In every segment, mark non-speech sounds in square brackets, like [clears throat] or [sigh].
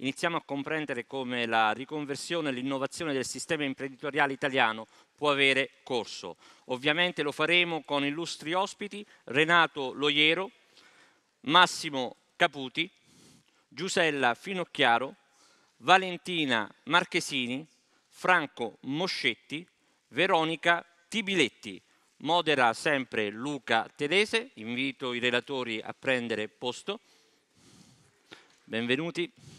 iniziamo a comprendere come la riconversione e l'innovazione del sistema imprenditoriale italiano può avere corso. Ovviamente lo faremo con illustri ospiti Renato Loiero, Massimo Caputi, Giusella Finocchiaro, Valentina Marchesini, Franco Moscetti, Veronica Tibiletti. Modera sempre Luca Tedese, invito i relatori a prendere posto. Benvenuti.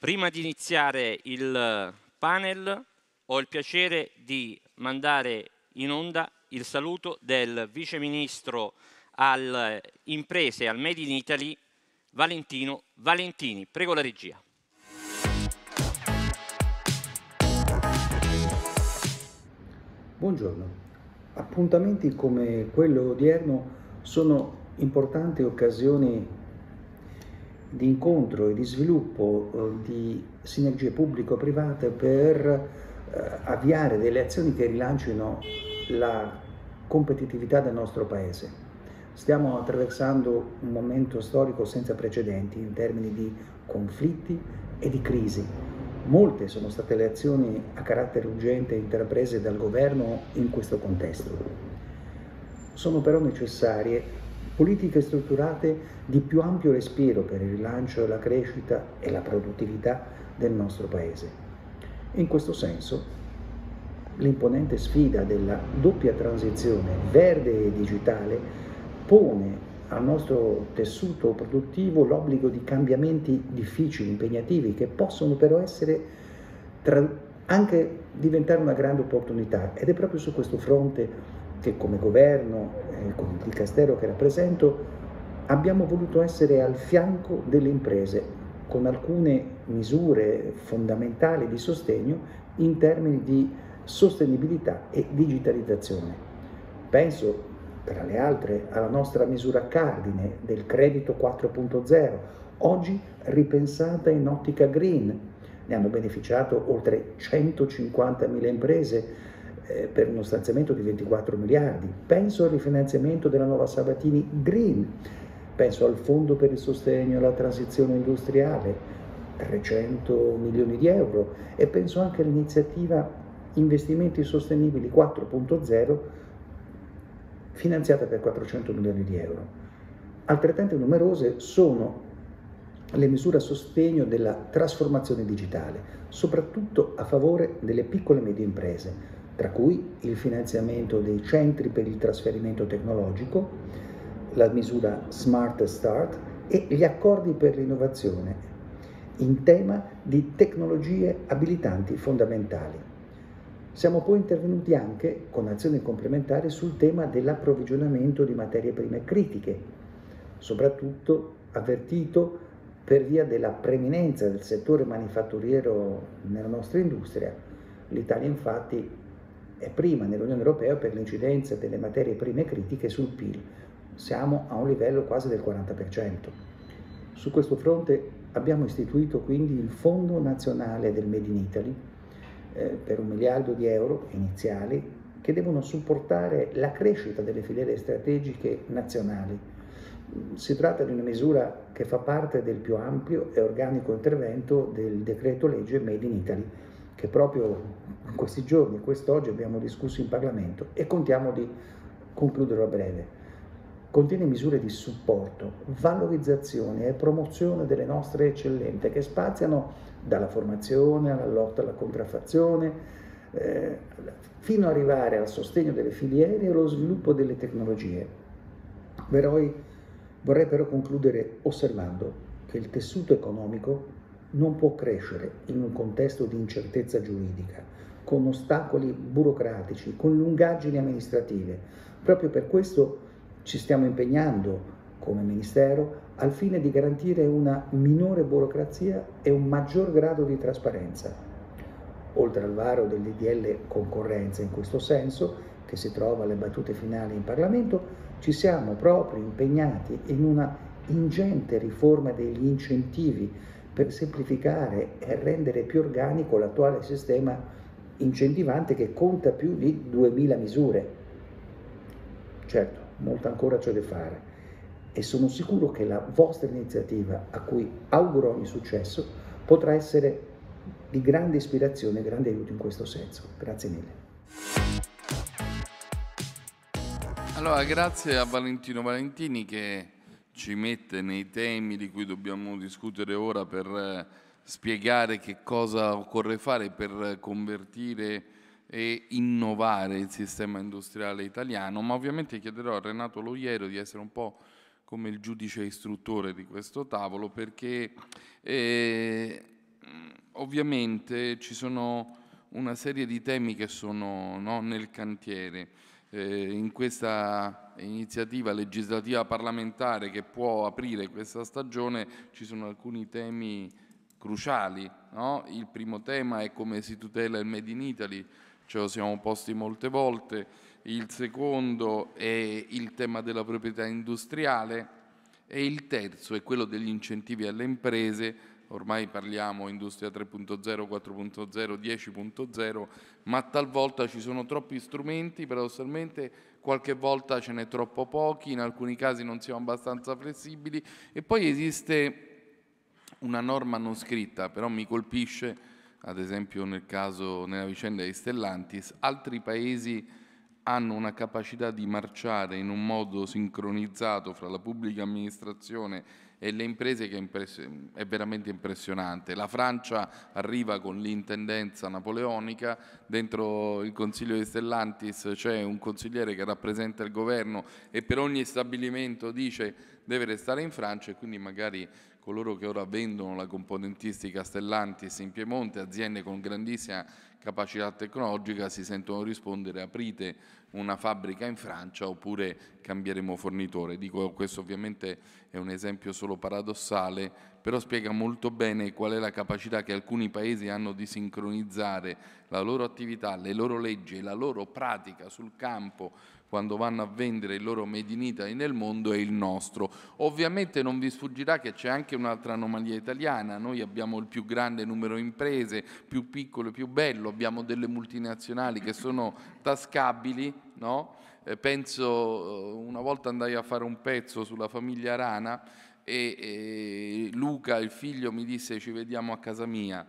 Prima di iniziare il panel ho il piacere di mandare in onda il saluto del Vice Ministro alle imprese e al Made in Italy, Valentino Valentini. Prego la regia. Buongiorno. Appuntamenti come quello odierno sono importanti occasioni di incontro e di sviluppo eh, di sinergie pubblico-private per eh, avviare delle azioni che rilancino la competitività del nostro Paese. Stiamo attraversando un momento storico senza precedenti in termini di conflitti e di crisi. Molte sono state le azioni a carattere urgente intraprese dal governo in questo contesto. Sono però necessarie politiche strutturate di più ampio respiro per il rilancio e la crescita e la produttività del nostro Paese. In questo senso, l'imponente sfida della doppia transizione verde e digitale pone al nostro tessuto produttivo l'obbligo di cambiamenti difficili, impegnativi, che possono però essere tra... anche diventare una grande opportunità ed è proprio su questo fronte che che come governo, e eh, con il Castello che rappresento, abbiamo voluto essere al fianco delle imprese con alcune misure fondamentali di sostegno in termini di sostenibilità e digitalizzazione. Penso, tra le altre, alla nostra misura cardine del credito 4.0, oggi ripensata in ottica green. Ne hanno beneficiato oltre 150.000 imprese eh, per uno stanziamento di 24 miliardi, penso al rifinanziamento della nuova Sabatini Green, penso al fondo per il sostegno alla transizione industriale, 300 milioni di euro e penso anche all'iniziativa investimenti sostenibili 4.0 finanziata per 400 milioni di euro. Altrettanto numerose sono le misure a sostegno della trasformazione digitale, soprattutto a favore delle piccole e medie imprese, tra cui il finanziamento dei centri per il trasferimento tecnologico, la misura Smart Start e gli accordi per l'innovazione in tema di tecnologie abilitanti fondamentali. Siamo poi intervenuti anche con azioni complementari sul tema dell'approvvigionamento di materie prime critiche, soprattutto avvertito per via della preminenza del settore manifatturiero nella nostra industria. L'Italia infatti prima nell'Unione Europea per l'incidenza delle materie prime critiche sul PIL. Siamo a un livello quasi del 40%. Su questo fronte abbiamo istituito quindi il Fondo Nazionale del Made in Italy eh, per un miliardo di euro iniziali che devono supportare la crescita delle filiere strategiche nazionali. Si tratta di una misura che fa parte del più ampio e organico intervento del decreto legge Made in Italy che proprio in questi giorni, quest'oggi abbiamo discusso in Parlamento e contiamo di concluderlo a breve. Contiene misure di supporto, valorizzazione e promozione delle nostre eccellenze che spaziano dalla formazione alla lotta alla contraffazione, eh, fino ad arrivare al sostegno delle filiere e allo sviluppo delle tecnologie. Veroi, vorrei però concludere osservando che il tessuto economico non può crescere in un contesto di incertezza giuridica, con ostacoli burocratici, con lungaggini amministrative. Proprio per questo ci stiamo impegnando come Ministero al fine di garantire una minore burocrazia e un maggior grado di trasparenza. Oltre al varo dell'IDL concorrenza in questo senso, che si trova alle battute finali in Parlamento, ci siamo proprio impegnati in una ingente riforma degli incentivi per semplificare e rendere più organico l'attuale sistema incentivante che conta più di 2000 misure. Certo, molto ancora c'è da fare e sono sicuro che la vostra iniziativa, a cui auguro ogni successo, potrà essere di grande ispirazione e grande aiuto in questo senso. Grazie mille. Allora, grazie a Valentino Valentini che ci mette nei temi di cui dobbiamo discutere ora per eh, spiegare che cosa occorre fare per convertire e innovare il sistema industriale italiano, ma ovviamente chiederò a Renato Loiero di essere un po' come il giudice istruttore di questo tavolo perché eh, ovviamente ci sono una serie di temi che sono no, nel cantiere eh, in questa iniziativa legislativa parlamentare che può aprire questa stagione ci sono alcuni temi cruciali. No? Il primo tema è come si tutela il Made in Italy, ce lo siamo posti molte volte. Il secondo è il tema della proprietà industriale e il terzo è quello degli incentivi alle imprese ormai parliamo industria 3.0, 4.0, 10.0, ma talvolta ci sono troppi strumenti, paradossalmente qualche volta ce n'è troppo pochi, in alcuni casi non siamo abbastanza flessibili e poi esiste una norma non scritta, però mi colpisce, ad esempio nel caso, nella vicenda di Stellantis, altri paesi hanno una capacità di marciare in un modo sincronizzato fra la pubblica amministrazione e le imprese che è veramente impressionante. La Francia arriva con l'intendenza napoleonica, dentro il consiglio di Stellantis c'è un consigliere che rappresenta il governo e per ogni stabilimento dice deve restare in Francia e quindi magari coloro che ora vendono la componentistica Stellantis in Piemonte, aziende con grandissima capacità tecnologica, si sentono rispondere aprite una fabbrica in Francia oppure cambieremo fornitore. Dico questo ovviamente è un esempio solo paradossale, però spiega molto bene qual è la capacità che alcuni paesi hanno di sincronizzare la loro attività, le loro leggi e la loro pratica sul campo quando vanno a vendere il loro Made in Italy nel mondo è il nostro. Ovviamente non vi sfuggirà che c'è anche un'altra anomalia italiana, noi abbiamo il più grande numero di imprese, più piccolo e più bello, abbiamo delle multinazionali che sono tascabili, no? eh, penso eh, una volta andai a fare un pezzo sulla famiglia Rana e, e Luca, il figlio, mi disse ci vediamo a casa mia.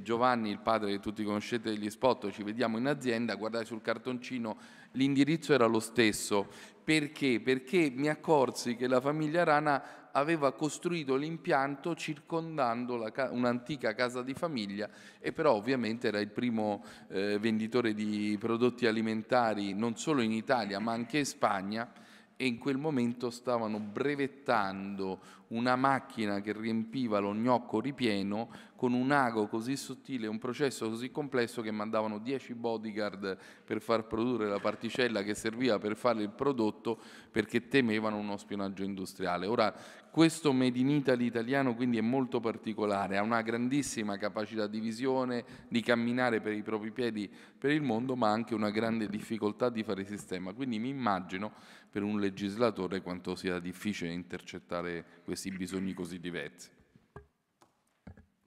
Giovanni, il padre che tutti conoscete degli spot, ci vediamo in azienda, guardai sul cartoncino L'indirizzo era lo stesso. Perché? Perché mi accorsi che la famiglia Rana aveva costruito l'impianto circondando ca- un'antica casa di famiglia e però ovviamente era il primo eh, venditore di prodotti alimentari non solo in Italia ma anche in Spagna e in quel momento stavano brevettando una macchina che riempiva lo gnocco ripieno con un ago così sottile, un processo così complesso che mandavano 10 bodyguard per far produrre la particella che serviva per fare il prodotto perché temevano uno spionaggio industriale. Ora, questo Made in Italy italiano quindi è molto particolare, ha una grandissima capacità di visione, di camminare per i propri piedi per il mondo, ma anche una grande difficoltà di fare sistema. Quindi mi immagino per un legislatore quanto sia difficile intercettare questo questi bisogni così diversi.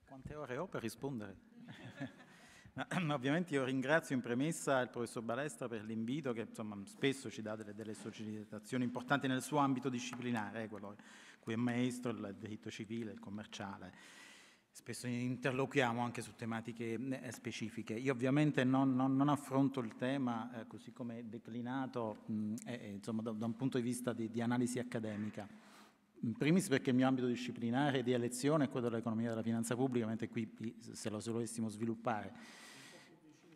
Quante ore ho per rispondere? [laughs] Ma, ovviamente io ringrazio in premessa il professor Balestra per l'invito che insomma, spesso ci dà delle, delle sollecitazioni importanti nel suo ambito disciplinare, eh, quello cui è maestro, il diritto civile, il commerciale spesso interloquiamo anche su tematiche eh, specifiche. Io ovviamente non, non, non affronto il tema eh, così come declinato mh, mm, eh, eh, insomma, da, da, un punto di vista di, di analisi accademica in primis perché il mio ambito disciplinare di elezione è quello dell'economia della finanza pubblica, mentre qui se lo dovessimo sviluppare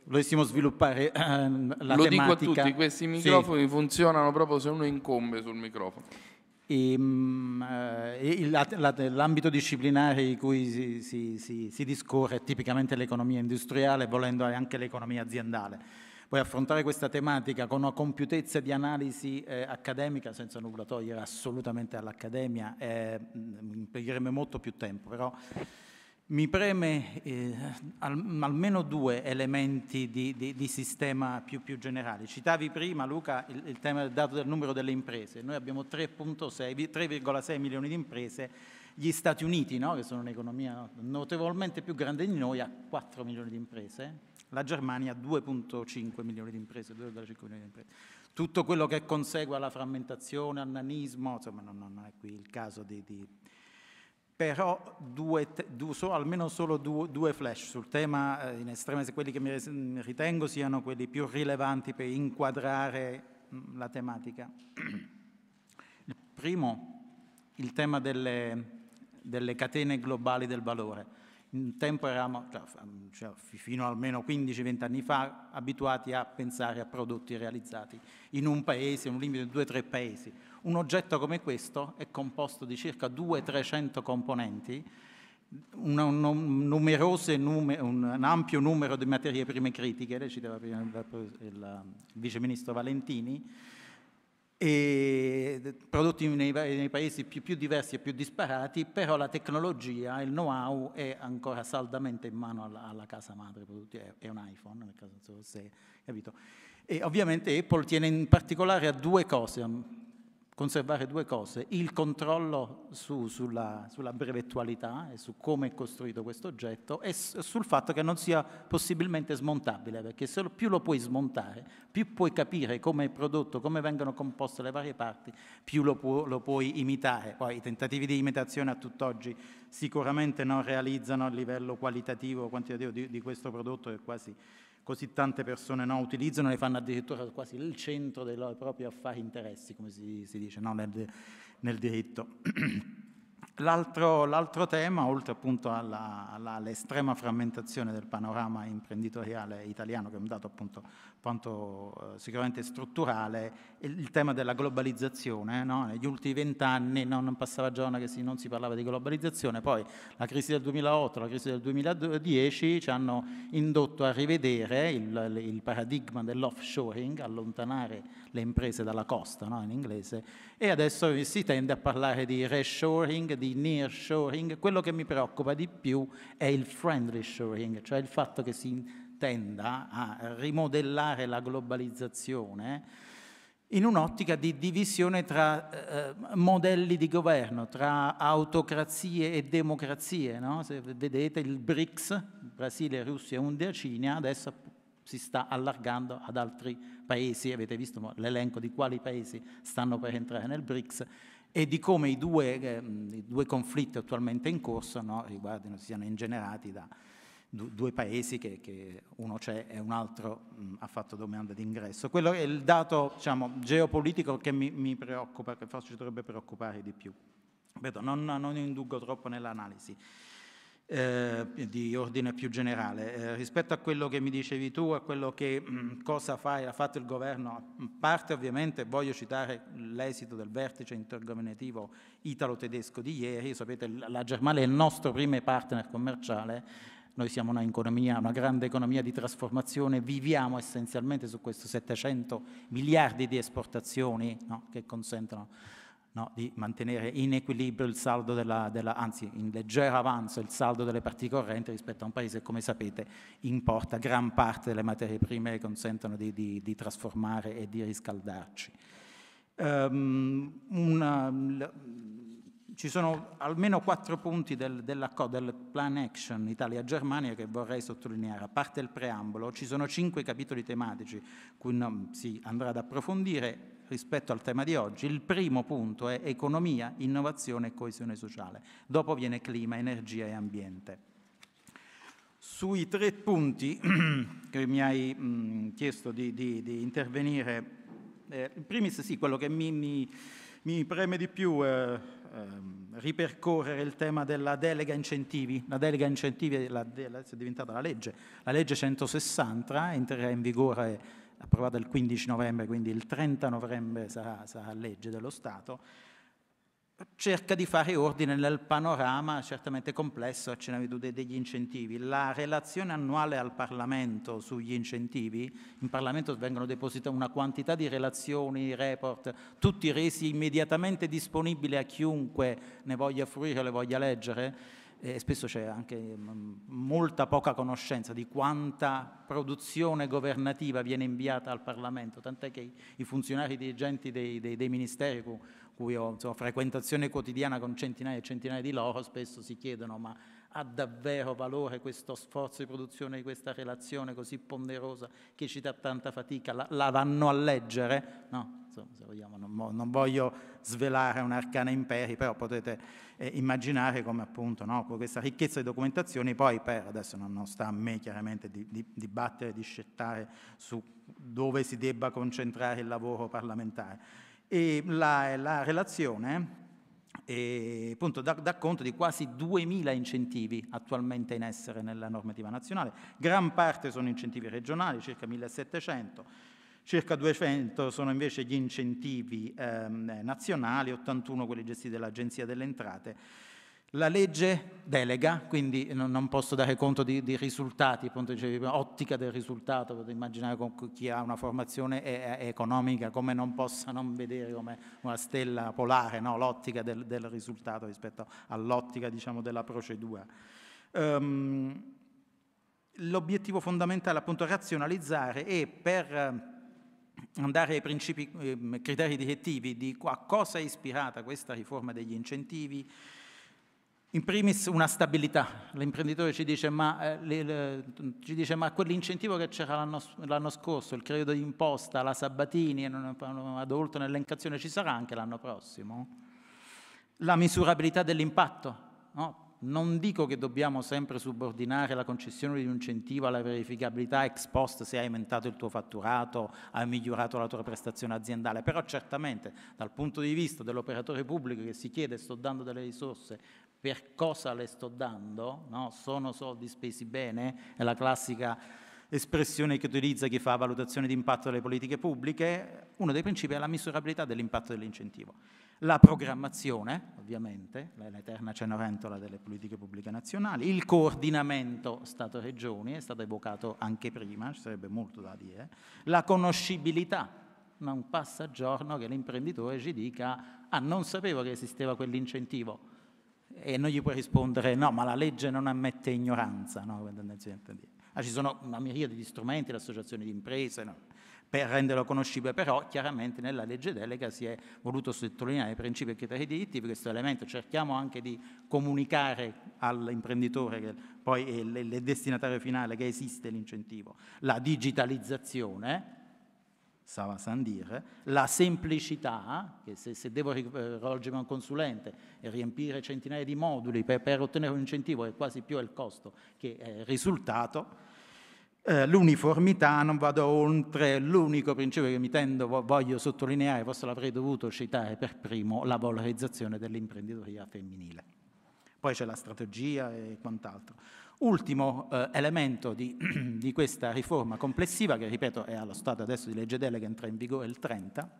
volessimo sviluppare eh, la Lo tematica. dico a tutti, questi microfoni sì. funzionano proprio se uno incombe sul microfono. Ehm, eh, l'ambito disciplinare di cui si, si, si, si discorre è tipicamente l'economia industriale, volendo anche l'economia aziendale poi affrontare questa tematica con una compiutezza di analisi eh, accademica, senza nulla togliere assolutamente all'accademia, eh, mm, impiegheremo molto più tempo, però mi preme eh, al, almeno due elementi di, di, di sistema più, più, generale. Citavi prima, Luca, il, il, tema del dato del numero delle imprese. Noi abbiamo 3,6 milioni di imprese gli Stati Uniti, no? che sono un'economia notevolmente più grande di noi, ha 4 milioni di imprese, la Germania ha 2,5 milioni di imprese, 2,5 milioni di imprese. Tutto quello che consegue alla frammentazione, al nanismo, insomma non, non è qui il caso di... di... Però due, due, so, almeno solo due, due, flash sul tema, eh, in estrema quelli che mi ritengo siano quelli più rilevanti per inquadrare mm, la tematica. Il primo, il tema delle, delle catene globali del valore. Un tempo eravamo, cioè, cioè fino almeno 15-20 anni fa, abituati a pensare a prodotti realizzati in un paese, un limite di 2-3 paesi. Un oggetto come questo è composto di circa 200-300 componenti, un, un, un, nume, un, ampio numero di materie prime critiche, le citava prima il, il, il viceministro Valentini, e prodotti nei, nei paesi più, più, diversi e più disparati, però la tecnologia, il know-how è ancora saldamente in mano alla, alla casa madre, è un iPhone, nel caso non so se hai capito. E ovviamente Apple tiene in particolare a due cose, conservare due cose, il controllo su, sulla, sulla, brevettualità e su come è costruito questo oggetto e sul fatto che non sia possibilmente smontabile, perché se più lo puoi smontare, più puoi capire come è prodotto, come vengono composte le varie parti, più lo, pu lo puoi imitare. Poi i tentativi di imitazione a tutt'oggi sicuramente non realizzano a livello qualitativo o quantitativo di, di questo prodotto che è quasi così tante persone no, utilizzano, le fanno addirittura quasi il centro dei loro propri affari interessi, come si, si dice no, nel, nel diritto. [clears throat] L'altro, l'altro, tema, oltre appunto alla, alla, all'estrema frammentazione del panorama imprenditoriale italiano, che è un dato appunto quanto, eh, sicuramente strutturale, è il tema della globalizzazione. Eh, no? Negli ultimi vent'anni no, non passava giorno che si, non si parlava di globalizzazione, poi la crisi del 2008, la crisi del 2010 ci hanno indotto a rivedere il, il paradigma dell'offshoring, allontanare le imprese dalla costa no? in inglese, e adesso si tende a parlare di reshoring, di di nearshoring, quello che mi preoccupa di più è il friendly shoring, cioè il fatto che si tenda a rimodellare la globalizzazione in un'ottica di divisione tra eh, modelli di governo, tra autocrazie e democrazie. No? Se vedete il BRICS, Brasile, Russia, India, Cina, adesso si sta allargando ad altri paesi, avete visto l'elenco di quali paesi stanno per entrare nel BRICS e di come i due, eh, i due conflitti attualmente in corso no, riguardino, siano ingenerati da du due paesi che, che uno c'è e un altro mh, ha fatto domanda d'ingresso. Quello è il dato diciamo, geopolitico che mi, mi, preoccupa, che forse ci dovrebbe preoccupare di più. Vedo, non, non indugo troppo nell'analisi eh, di ordine più generale. Eh, rispetto a quello che mi dicevi tu, a quello che mh, mm, cosa fa e ha fatto il governo, a parte ovviamente voglio citare l'esito del vertice intergovernativo italo-tedesco di ieri, sapete la Germania è il nostro primo partner commerciale, noi siamo una, economia, una grande economia di trasformazione, viviamo essenzialmente su questi 700 miliardi di esportazioni no, che consentono no? di mantenere in equilibrio il saldo della, della, anzi in leggero avanzo il saldo delle parti correnti rispetto a un paese che come sapete importa gran parte delle materie prime che consentono di, di, di trasformare e di riscaldarci. Um, una, ci sono almeno quattro punti del, della, del Plan Action Italia-Germania che vorrei sottolineare. A parte il preambolo, ci sono cinque capitoli tematici cui non si andrà ad approfondire rispetto al tema di oggi, il primo punto è economia, innovazione e coesione sociale. Dopo viene clima, energia e ambiente. Sui tre punti [clears throat] che mi hai mm, chiesto di, di, di intervenire, eh, in primis sì, quello che mi, mi, mi preme di più eh, ripercorrere il tema della delega incentivi. La delega incentivi è, la, è diventata la legge, la legge 160, entrerà in vigore approvata il 15 novembre, quindi il 30 novembre sarà, sarà legge dello Stato, cerca di fare ordine nel panorama certamente complesso degli incentivi. La relazione annuale al Parlamento sugli incentivi, in Parlamento vengono depositate una quantità di relazioni, report, tutti resi immediatamente disponibili a chiunque ne voglia fruire o le voglia leggere, e spesso c'è anche mm, molta poca conoscenza di quanta produzione governativa viene inviata al Parlamento, tant'è che i funzionari dirigenti dei, dei, dei ministeri con cui ho insomma, frequentazione quotidiana con centinaia e centinaia di loro spesso si chiedono ma ha davvero valore questo sforzo di produzione di questa relazione così ponderosa che ci dà tanta fatica, la, la vanno a leggere? No, insomma, se vogliamo, non, non, voglio svelare un un'arcana imperi, però potete eh, immaginare come appunto no, con questa ricchezza di documentazioni poi per, adesso non, non sta a me chiaramente di, di, di battere, di scettare su dove si debba concentrare il lavoro parlamentare. E la, la relazione e eh, appunto dà, dà, conto di quasi 2.000 incentivi attualmente in essere nella normativa nazionale, gran parte sono incentivi regionali, circa 1.700, Circa 200 sono invece gli incentivi ehm, nazionali, 81 quelli gestiti dall'Agenzia delle Entrate. La legge delega, quindi non posso dare conto di, di risultati, appunto dicevi, ottica del risultato, potete immaginare con chi ha una formazione e, e economica come non possa non vedere come una stella polare no? l'ottica del, del, risultato rispetto all'ottica diciamo, della procedura. Um, l'obiettivo fondamentale appunto è razionalizzare e per andare ai principi, eh, criteri direttivi di a cosa è ispirata questa riforma degli incentivi, in primis una stabilità. L'imprenditore ci dice ma, eh, le, le, ci dice, ma quell'incentivo che c'era l'anno, l'anno, scorso, il credito d'imposta, la Sabatini, e non, non adulto nell'elencazione, ci sarà anche l'anno prossimo? La misurabilità dell'impatto, no? non dico che dobbiamo sempre subordinare la concessione di un incentivo alla verificabilità ex post se hai aumentato il tuo fatturato, hai migliorato la tua prestazione aziendale, però certamente dal punto di vista dell'operatore pubblico che si chiede sto dando delle risorse, per cosa le sto dando? No? Sono soldi spesi bene? È la classica espressione che utilizza chi fa valutazione di impatto delle politiche pubbliche. Uno dei principi è la misurabilità dell'impatto dell'incentivo la programmazione, ovviamente, l'eterna cenerentola delle politiche pubbliche nazionali, il coordinamento Stato-Regioni, è stato evocato anche prima, ci sarebbe molto da dire, la conoscibilità, non passa giorno che l'imprenditore ci dica ah non sapevo che esisteva quell'incentivo e non gli puoi rispondere no ma la legge non ammette ignoranza, no? ah, ci sono una miriade di strumenti, le associazioni di imprese, no? per renderlo conoscibile, però chiaramente nella legge delega si è voluto sottolineare i principi e i criteri direttivi, questo elemento cerchiamo anche di comunicare all'imprenditore che poi è il destinatario finale che esiste l'incentivo, la digitalizzazione, Sava Sandir, la semplicità, che se, se devo eh, rivolgermi a un consulente e riempire centinaia di moduli per, per, ottenere un incentivo è quasi più il costo che il eh, risultato, eh, l'uniformità, non vado oltre l'unico principio che mi tendo, voglio sottolineare, forse l'avrei dovuto citare per primo, la valorizzazione dell'imprenditoria femminile. Poi c'è la strategia e quant'altro. Ultimo eh, elemento di, [clears throat] di, questa riforma complessiva, che ripeto è allo stato adesso di legge delega, entra in vigore il 30,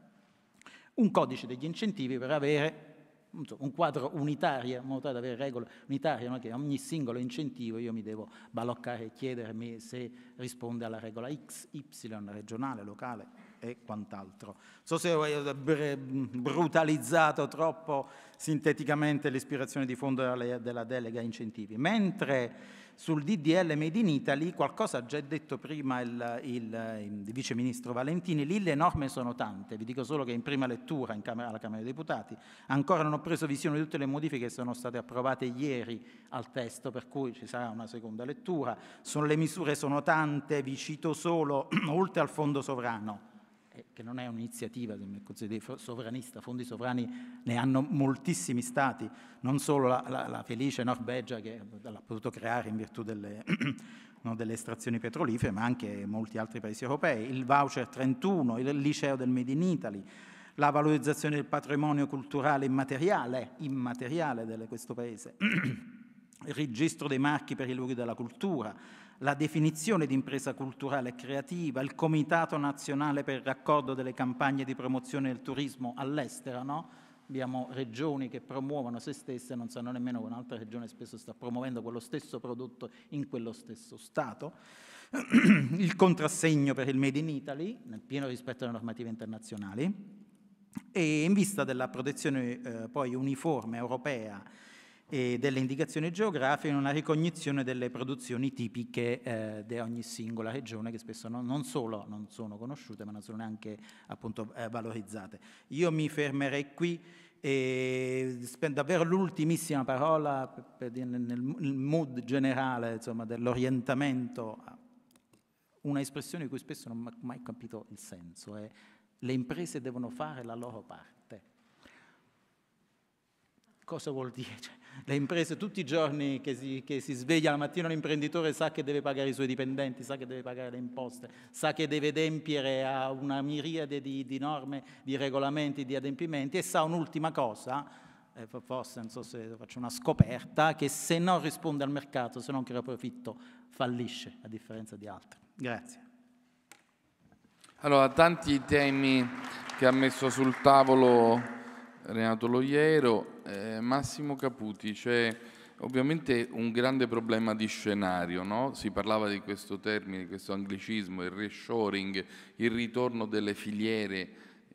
un codice degli incentivi per avere un quadro unitario, in modo tale da avere regole unitarie, no? che ogni singolo incentivo io mi devo baloccare e chiedermi se risponde alla regola X, Y, regionale, locale e quant'altro. So se ho eh, brutalizzato troppo sinteticamente l'ispirazione di fondo della delega incentivi. Mentre sul DDL Made in Italy, qualcosa ha già detto prima il, il, il Vice Ministro Valentini, lì le norme sono tante, vi dico solo che in prima lettura in camera, alla Camera dei Deputati ancora non ho preso visione di tutte le modifiche che sono state approvate ieri al testo, per cui ci sarà una seconda lettura, sono, le misure sono tante, vi cito solo, [clears throat] oltre al fondo sovrano eh, che non è un'iniziativa del Consiglio sovranista, fondi sovrani ne hanno moltissimi stati, non solo la, la, la felice Norvegia che l'ha potuto creare in virtù delle, [clears throat] no, delle, estrazioni petrolifere, ma anche molti altri paesi europei, il voucher 31, il liceo del Made in Italy, la valorizzazione del patrimonio culturale immateriale, immateriale di questo paese, [clears throat] il registro dei marchi per i luoghi della cultura, la definizione di impresa culturale e creativa, il Comitato Nazionale per il raccordo delle campagne di promozione del turismo all'estero, no? Abbiamo regioni che promuovono se stesse non sanno nemmeno che un'altra regione spesso sta promuovendo quello stesso prodotto in quello stesso Stato. [clears throat] il contrassegno per il Made in Italy, nel pieno rispetto alle normative internazionali, e in vista della protezione eh, poi uniforme europea e delle indicazioni geografiche in una ricognizione delle produzioni tipiche eh, di ogni singola regione che spesso non, non, solo non sono conosciute ma non sono neanche appunto, eh, valorizzate. Io mi fermerei qui e spendo davvero l'ultimissima parola per, per nel, nel, mood generale insomma, dell'orientamento, una espressione di cui spesso non ho mai capito il senso, è le imprese devono fare la loro parte cosa vuol dire? Cioè, le imprese tutti i giorni che si, che si sveglia la mattina l'imprenditore sa che deve pagare i suoi dipendenti, sa che deve pagare le imposte, sa che deve adempiere a una miriade di, di norme, di regolamenti, di adempimenti e sa un'ultima cosa, eh, forse non so se faccio una scoperta, che se non risponde al mercato, se non crea profitto, fallisce a differenza di altri. Grazie. Allora, tanti temi che ha messo sul tavolo Renato Loiero, eh, Massimo Caputi, c'è ovviamente un grande problema di scenario, no? si parlava di questo termine, di questo anglicismo, il reshoring, il ritorno delle filiere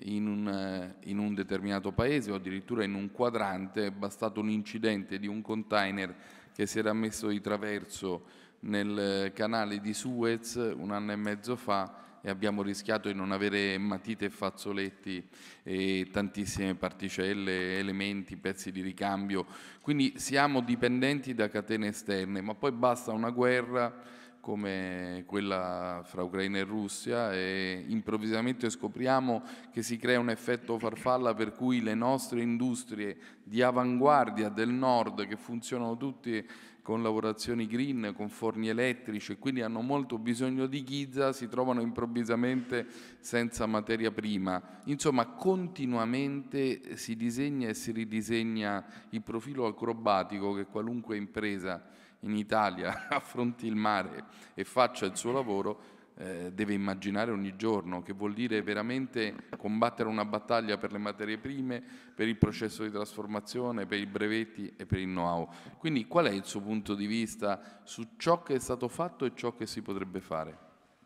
in un, eh, in un determinato paese o addirittura in un quadrante, è bastato un incidente di un container che si era messo di traverso nel eh, canale di Suez un anno e mezzo fa e abbiamo rischiato di non avere matite e fazzoletti e tantissime particelle, elementi, pezzi di ricambio. Quindi siamo dipendenti da catene esterne, ma poi basta una guerra come quella fra Ucraina e Russia e improvvisamente scopriamo che si crea un effetto farfalla per cui le nostre industrie di avanguardia del nord che funzionano tutti con lavorazioni green, con forni elettrici e quindi hanno molto bisogno di ghizza, si trovano improvvisamente senza materia prima. Insomma, continuamente si disegna e si ridisegna il profilo acrobatico che qualunque impresa in Italia [laughs] affronti il mare e faccia il suo lavoro eh, deve immaginare ogni giorno, che vuol dire veramente combattere una battaglia per le materie prime, per il processo di trasformazione, per i brevetti e per il know-how. Quindi qual è il suo punto di vista su ciò che è stato fatto e ciò che si potrebbe fare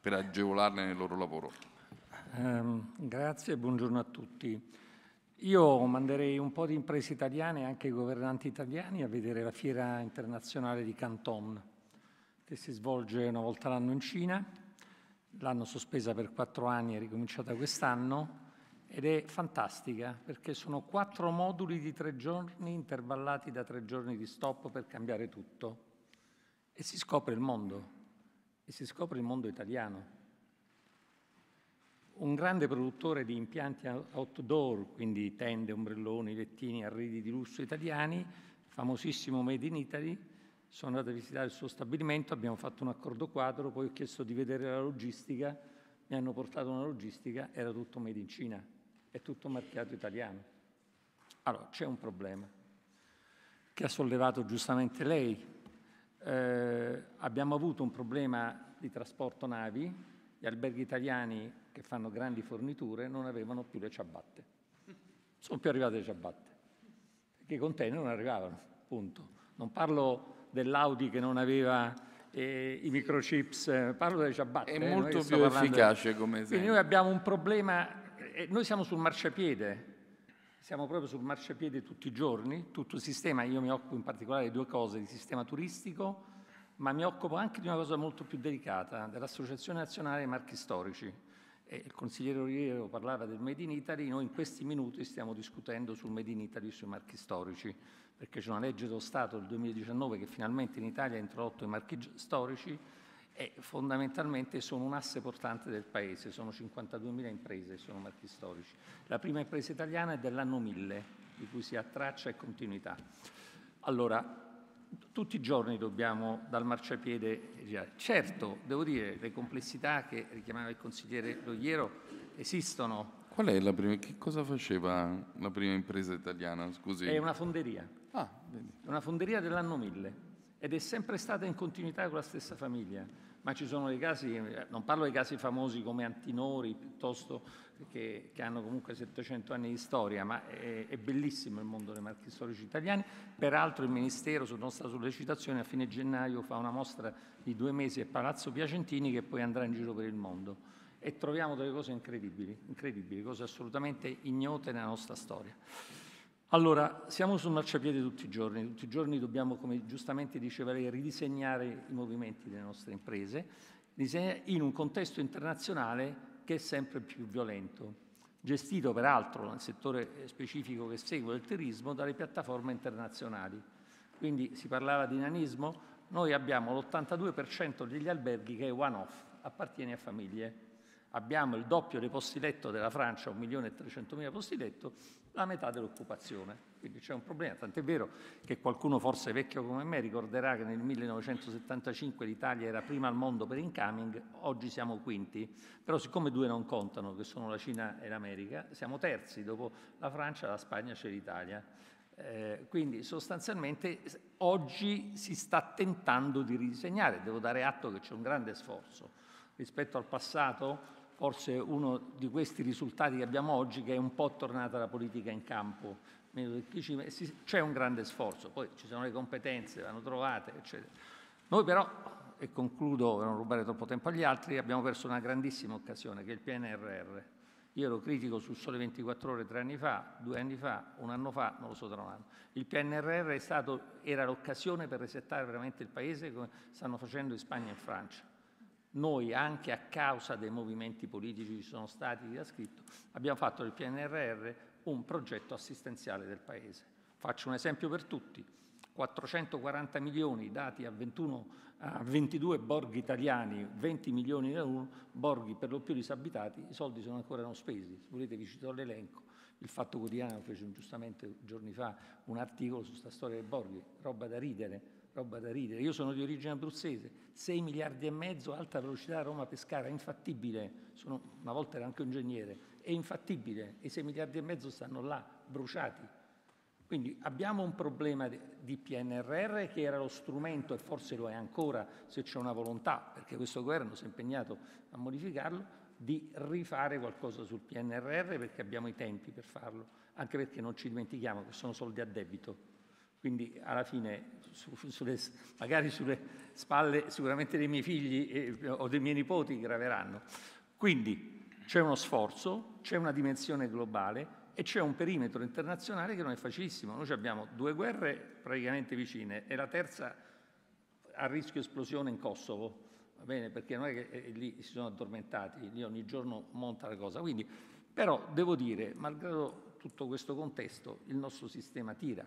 per agevolarle nel loro lavoro? Um, grazie, buongiorno a tutti. Io manderei un po' di imprese italiane e anche i governanti italiani a vedere la fiera internazionale di Canton, che si svolge una volta l'anno in Cina, l'hanno sospesa per quattro anni, è ricominciata quest'anno ed è fantastica perché sono quattro moduli di tre giorni intervallati da tre giorni di stop per cambiare tutto e si scopre il mondo e si scopre il mondo italiano. Un grande produttore di impianti outdoor, quindi tende, ombrelloni, lettini, arredi di lusso italiani, famosissimo Made in Italy, sono andato a visitare il suo stabilimento, abbiamo fatto un accordo quadro, poi ho chiesto di vedere la logistica, mi hanno portato una logistica, era tutto made in Cina, è tutto marchiato italiano. Allora, c'è un problema che ha sollevato giustamente lei. Eh, abbiamo avuto un problema di trasporto navi, gli alberghi italiani che fanno grandi forniture non avevano più le ciabatte. Sono più arrivate le ciabatte, perché i container non arrivavano, punto. Non parlo dell'Audi che non aveva eh, i microchips, eh, parlo delle ciabatte. È eh, molto eh, più efficace di... come esempio. Quindi noi abbiamo un problema, eh, noi siamo sul marciapiede, siamo proprio sul marciapiede tutti i giorni, tutto il sistema, io mi occupo in particolare di due cose, di sistema turistico, ma mi occupo anche di una cosa molto più delicata, dell'Associazione Nazionale dei Marchi Storici. E eh, il consigliere Oriero parlava del Made in Italy, noi in questi minuti stiamo discutendo sul Made in Italy, sui marchi storici perché c'è una legge dello Stato del 2019 che finalmente in Italia ha introdotto i marchi storici e fondamentalmente sono un asse portante del Paese, sono 52.000 imprese che sono marchi storici. La prima impresa italiana è dell'anno 1000, di cui si ha traccia e continuità. Allora, tutti i giorni dobbiamo dal marciapiede Certo, devo dire, le complessità che richiamava il consigliere Logliero esistono, Qual è la prima, che cosa faceva la prima impresa italiana? Scusi. È una fonderia. Ah, vedi. Una fonderia dell'anno 1000 ed è sempre stata in continuità con la stessa famiglia. Ma ci sono dei casi, eh, non parlo dei casi famosi come Antinori piuttosto che, che hanno comunque 700 anni di storia, ma è, è, bellissimo il mondo dei marchi storici italiani. Peraltro il Ministero, su nostra sollecitazione, a fine gennaio fa una mostra di due mesi a Palazzo Piacentini che poi andrà in giro per il mondo e troviamo delle cose incredibili, incredibili, cose assolutamente ignote nella nostra storia. Allora, siamo sul marciapiede tutti i giorni, tutti i giorni dobbiamo, come giustamente diceva lei, ridisegnare i movimenti delle nostre imprese in un contesto internazionale che è sempre più violento, gestito peraltro nel settore specifico che segue il turismo dalle piattaforme internazionali. Quindi si parlava di nanismo, noi abbiamo l'82% degli alberghi che è one-off, appartiene a famiglie abbiamo il doppio dei posti letto della Francia, 1.300.000 posti letto, la metà dell'occupazione. Quindi c'è un problema, tant'è vero che qualcuno forse vecchio come me ricorderà che nel 1975 l'Italia era prima al mondo per incoming, oggi siamo quinti, però siccome due non contano, che sono la Cina e l'America, siamo terzi, dopo la Francia, la Spagna c'è l'Italia. Eh, quindi sostanzialmente oggi si sta tentando di ridisegnare, devo dare atto che c'è un grande sforzo rispetto al passato forse uno di questi risultati che abbiamo oggi, che è un po' tornata la politica in campo. C'è un grande sforzo, poi ci sono le competenze, vanno trovate, eccetera. Noi però, e concludo per non rubare troppo tempo agli altri, abbiamo perso una grandissima occasione che è il PNRR. Io ero critico su Sole 24 Ore tre anni fa, due anni fa, un anno fa, non lo so tra un anno. Il PNRR stato, era l'occasione per resettare veramente il Paese come stanno facendo in Spagna e in Francia noi anche a causa dei movimenti politici che ci sono stati che ha scritto, abbiamo fatto del PNRR un progetto assistenziale del Paese. Faccio un esempio per tutti, 440 milioni dati a, 21, a 22 borghi italiani, 20 milioni da uno, borghi per lo più disabitati, i soldi sono ancora non spesi, se volete vi cito l'elenco, il Fatto Quotidiano fece giustamente giorni fa un articolo su questa storia dei borghi, roba da ridere, roba da ridere. Io sono di origine abruzzese, 6 miliardi e mezzo alta velocità Roma-Pescara, è infattibile, sono, una volta ero anche un ingegnere, è infattibile e 6 miliardi e mezzo stanno là, bruciati. Quindi abbiamo un problema di PNRR che era lo strumento e forse lo è ancora se c'è una volontà, perché questo governo si è impegnato a modificarlo, di rifare qualcosa sul PNRR perché abbiamo i tempi per farlo, anche perché non ci dimentichiamo che sono soldi a debito quindi alla fine, su, sulle, magari sulle spalle sicuramente dei miei figli eh, o dei miei nipoti graveranno. Quindi c'è uno sforzo, c'è una dimensione globale e c'è un perimetro internazionale che non è facilissimo. Noi abbiamo due guerre praticamente vicine e la terza a rischio esplosione in Kosovo. Va bene, perché non è che eh, lì si sono addormentati, lì ogni giorno monta la cosa. Quindi, però devo dire, malgrado tutto questo contesto, il nostro sistema tira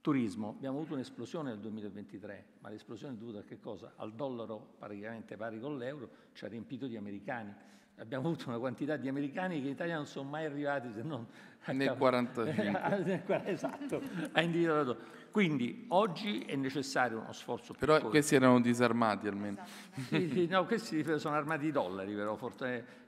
Turismo, abbiamo avuto un'esplosione nel 2023, ma l'esplosione è dovuta a che cosa? Al dollaro praticamente pari con l'euro, ci ha riempito di americani. Abbiamo avuto una quantità di americani che in Italia non sono mai arrivati se non... Nel 45. [laughs] nel, esatto, ha individuato. Quindi oggi è necessario uno sforzo più Però piccolo. questi erano disarmati almeno. Sì, no, [laughs] questi sono armati i dollari, però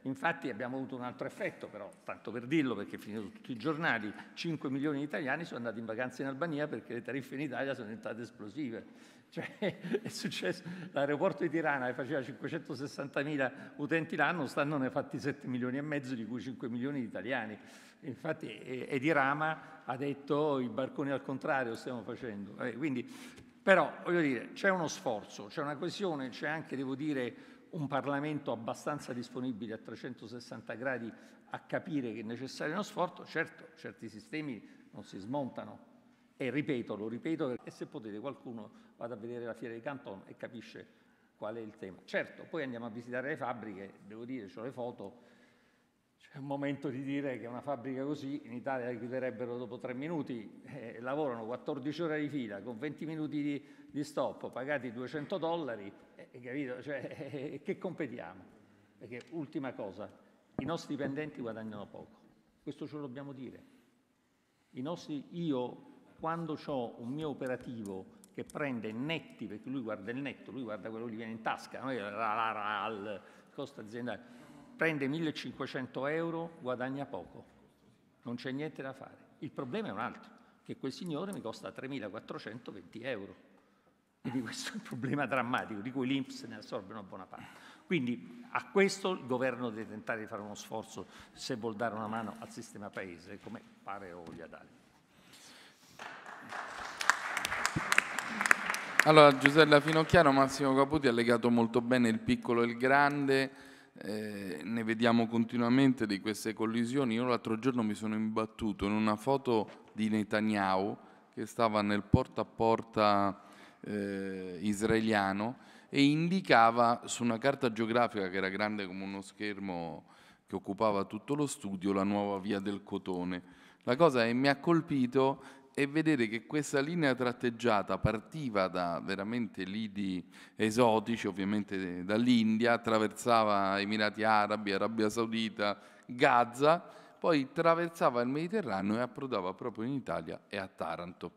infatti abbiamo avuto un altro effetto, però tanto per dirlo perché finito tutti i giornali, 5 milioni di italiani sono andati in vacanza in Albania perché le tariffe in Italia sono diventate esplosive. Cioè, [laughs] è successo, l'aeroporto di Tirana che faceva 560 mila utenti l'anno, stanno ne fatti 7 milioni e mezzo, di cui 5 milioni di italiani. Infatti Edi Rama ha detto oh, i barconi al contrario stiamo facendo. Eh, quindi, però voglio dire, c'è uno sforzo, c'è una coesione, c'è anche, devo dire, un Parlamento abbastanza disponibile a 360 gradi a capire che è necessario uno sforzo. Certo, certi sistemi non si smontano. E ripeto, lo ripeto, e se potete qualcuno vada a vedere la fiera di Canton e capisce qual è il tema. Certo, poi andiamo a visitare le fabbriche, devo dire, ho le foto, c'è un momento di dire che una fabbrica così in Italia la chiuderebbero dopo tre minuti, eh, lavorano 14 ore di fila con 20 minuti di, di stop, pagati 200 dollari, eh, capito? Cioè, eh, eh, che competiamo? Perché ultima cosa, i nostri dipendenti guadagnano poco, questo ce lo dobbiamo dire. Nostri, io quando ho un mio operativo che prende netti, perché lui guarda il netto, lui guarda quello che gli viene in tasca, non è la, la, la, la, la costa aziendale, prende 1500 euro, guadagna poco, non c'è niente da fare. Il problema è un altro, che quel signore mi costa 3.420 euro. Quindi [laughs] questo è un problema drammatico, di cui l'Inps ne assorbe una buona parte. Quindi a questo il governo deve tentare di fare uno sforzo se vuol dare una mano al sistema paese, come pare o voglia dare. Allora, Giuseppe Finocchiaro, Massimo Caputi ha legato molto bene il piccolo e il grande eh, ne vediamo continuamente di queste collisioni. Io l'altro giorno mi sono imbattuto in una foto di Netanyahu che stava nel porta a porta eh, israeliano e indicava su una carta geografica che era grande come uno schermo che occupava tutto lo studio la nuova via del Cotone. La cosa che mi ha colpito e vedere che questa linea tratteggiata partiva da veramente lidi esotici, ovviamente dall'India, attraversava Emirati Arabi, Arabia Saudita, Gaza, poi attraversava il Mediterraneo e approdava proprio in Italia e a Taranto.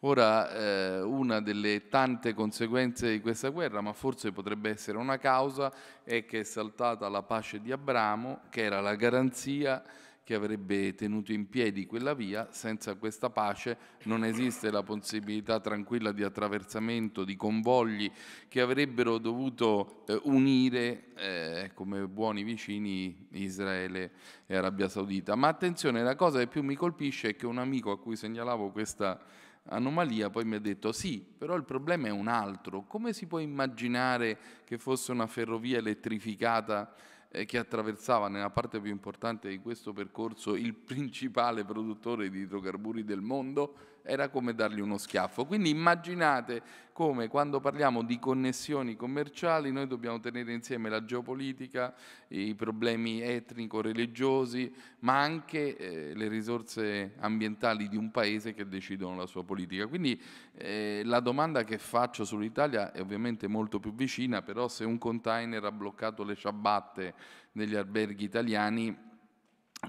Ora, eh, una delle tante conseguenze di questa guerra, ma forse potrebbe essere una causa, è che è saltata la pace di Abramo, che era la garanzia che avrebbe tenuto in piedi quella via. Senza questa pace non esiste la possibilità tranquilla di attraversamento di convogli che avrebbero dovuto eh, unire eh, come buoni vicini Israele e Arabia Saudita. Ma attenzione, la cosa che più mi colpisce è che un amico a cui segnalavo questa anomalia, poi mi ha detto sì, però il problema è un altro. Come si può immaginare che fosse una ferrovia elettrificata eh, che attraversava nella parte più importante di questo percorso il principale produttore di idrocarburi del mondo era come dargli uno schiaffo. Quindi immaginate come quando parliamo di connessioni commerciali noi dobbiamo tenere insieme la geopolitica, i problemi etnico-religiosi, ma anche eh, le risorse ambientali di un paese che decidono la sua politica. Quindi eh, la domanda che faccio sull'Italia è ovviamente molto più vicina, però se un container ha bloccato le ciabatte negli alberghi italiani,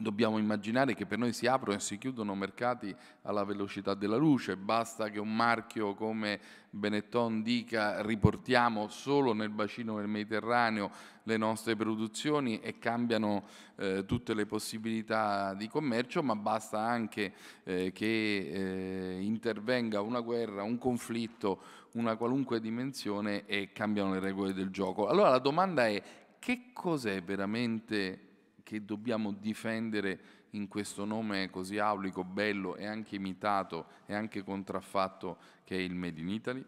Dobbiamo immaginare che per noi si aprono e si chiudono mercati alla velocità della luce, basta che un marchio come Benetton dica riportiamo solo nel bacino del Mediterraneo le nostre produzioni e cambiano eh, tutte le possibilità di commercio, ma basta anche eh, che eh, intervenga una guerra, un conflitto, una qualunque dimensione e cambiano le regole del gioco. Allora la domanda è che cos'è veramente che dobbiamo difendere in questo nome così aulico, bello e anche imitato e anche contraffatto che è il Made in Italy?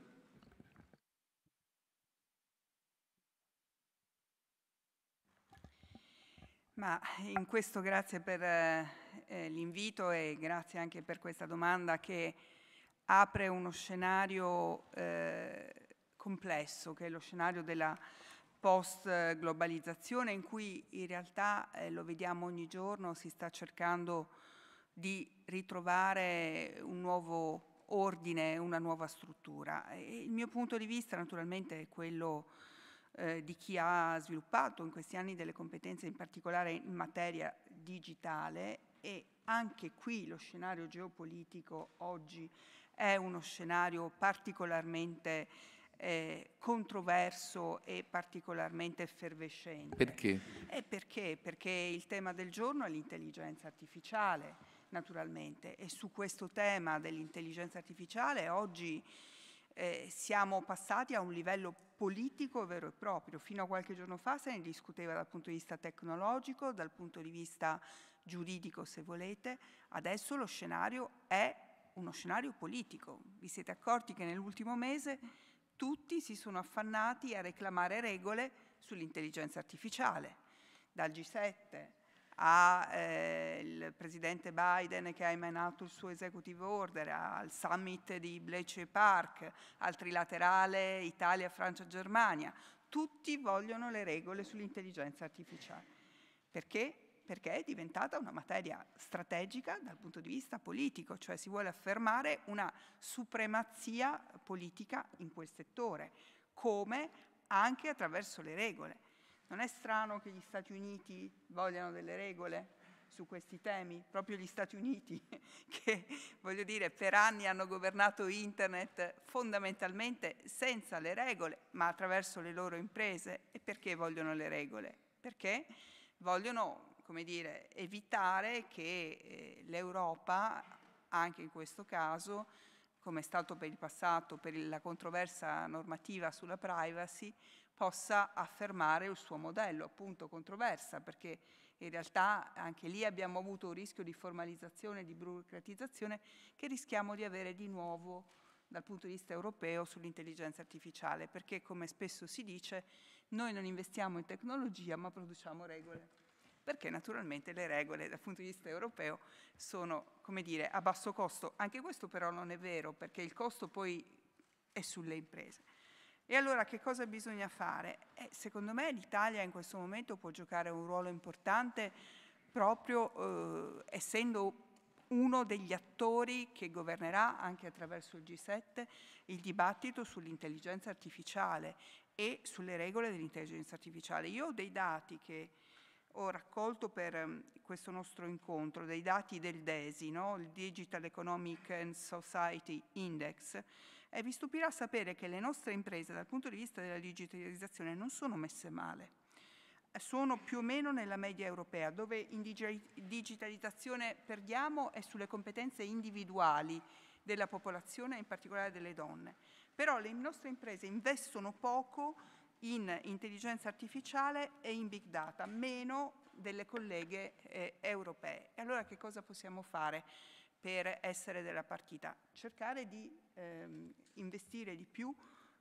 Ma in questo grazie per eh, eh l'invito e grazie anche per questa domanda che apre uno scenario eh, complesso, che è lo scenario della post-globalizzazione in cui in realtà, eh, lo vediamo ogni giorno, si sta cercando di ritrovare un nuovo ordine, una nuova struttura. E il mio punto di vista naturalmente è quello eh, di chi ha sviluppato in questi anni delle competenze in particolare in materia digitale e anche qui lo scenario geopolitico oggi è uno scenario particolarmente eh, controverso e particolarmente effervescente. Perché? Eh, perché? Perché il tema del giorno è l'intelligenza artificiale, naturalmente, e su questo tema dell'intelligenza artificiale oggi eh, siamo passati a un livello politico vero e proprio. Fino a qualche giorno fa se ne discuteva dal punto di vista tecnologico, dal punto di vista giuridico se volete, adesso lo scenario è uno scenario politico. Vi siete accorti che nell'ultimo mese tutti si sono affannati a reclamare regole sull'intelligenza artificiale, dal G7 al eh, presidente Biden che ha emanato il suo executive order, al summit di Bletchley Park, al trilaterale Italia-Francia-Germania. Tutti vogliono le regole sull'intelligenza artificiale. Perché? perché è diventata una materia strategica dal punto di vista politico, cioè si vuole affermare una supremazia politica in quel settore, come anche attraverso le regole. Non è strano che gli Stati Uniti vogliano delle regole su questi temi, proprio gli Stati Uniti [laughs] che, voglio dire, per anni hanno governato internet fondamentalmente senza le regole, ma attraverso le loro imprese. E perché vogliono le regole? Perché vogliono come dire, evitare che eh, l'Europa, anche in questo caso, come è stato per il passato, per la controversa normativa sulla privacy, possa affermare il suo modello, appunto controversa, perché in realtà anche lì abbiamo avuto un rischio di formalizzazione, di burocratizzazione che rischiamo di avere di nuovo dal punto di vista europeo sull'intelligenza artificiale, perché come spesso si dice noi non investiamo in tecnologia ma produciamo regole perché naturalmente le regole dal punto di vista europeo sono, come dire, a basso costo. Anche questo però non è vero, perché il costo poi è sulle imprese. E allora che cosa bisogna fare? Eh, secondo me l'Italia in questo momento può giocare un ruolo importante proprio eh, essendo uno degli attori che governerà anche attraverso il G7 il dibattito sull'intelligenza artificiale e sulle regole dell'intelligenza artificiale. Io ho dei dati che ho raccolto per ehm, questo nostro incontro dei dati del DESI, no? il Digital Economic and Society Index, e vi stupirà sapere che le nostre imprese dal punto di vista della digitalizzazione non sono messe male eh, sono più o meno nella media europea, dove in digitalizzazione perdiamo è sulle competenze individuali della popolazione, in particolare delle donne. Però le nostre imprese investono poco in intelligenza artificiale e in big data, meno delle colleghe eh, europee. E allora che cosa possiamo fare per essere della partita? Cercare di ehm, investire di più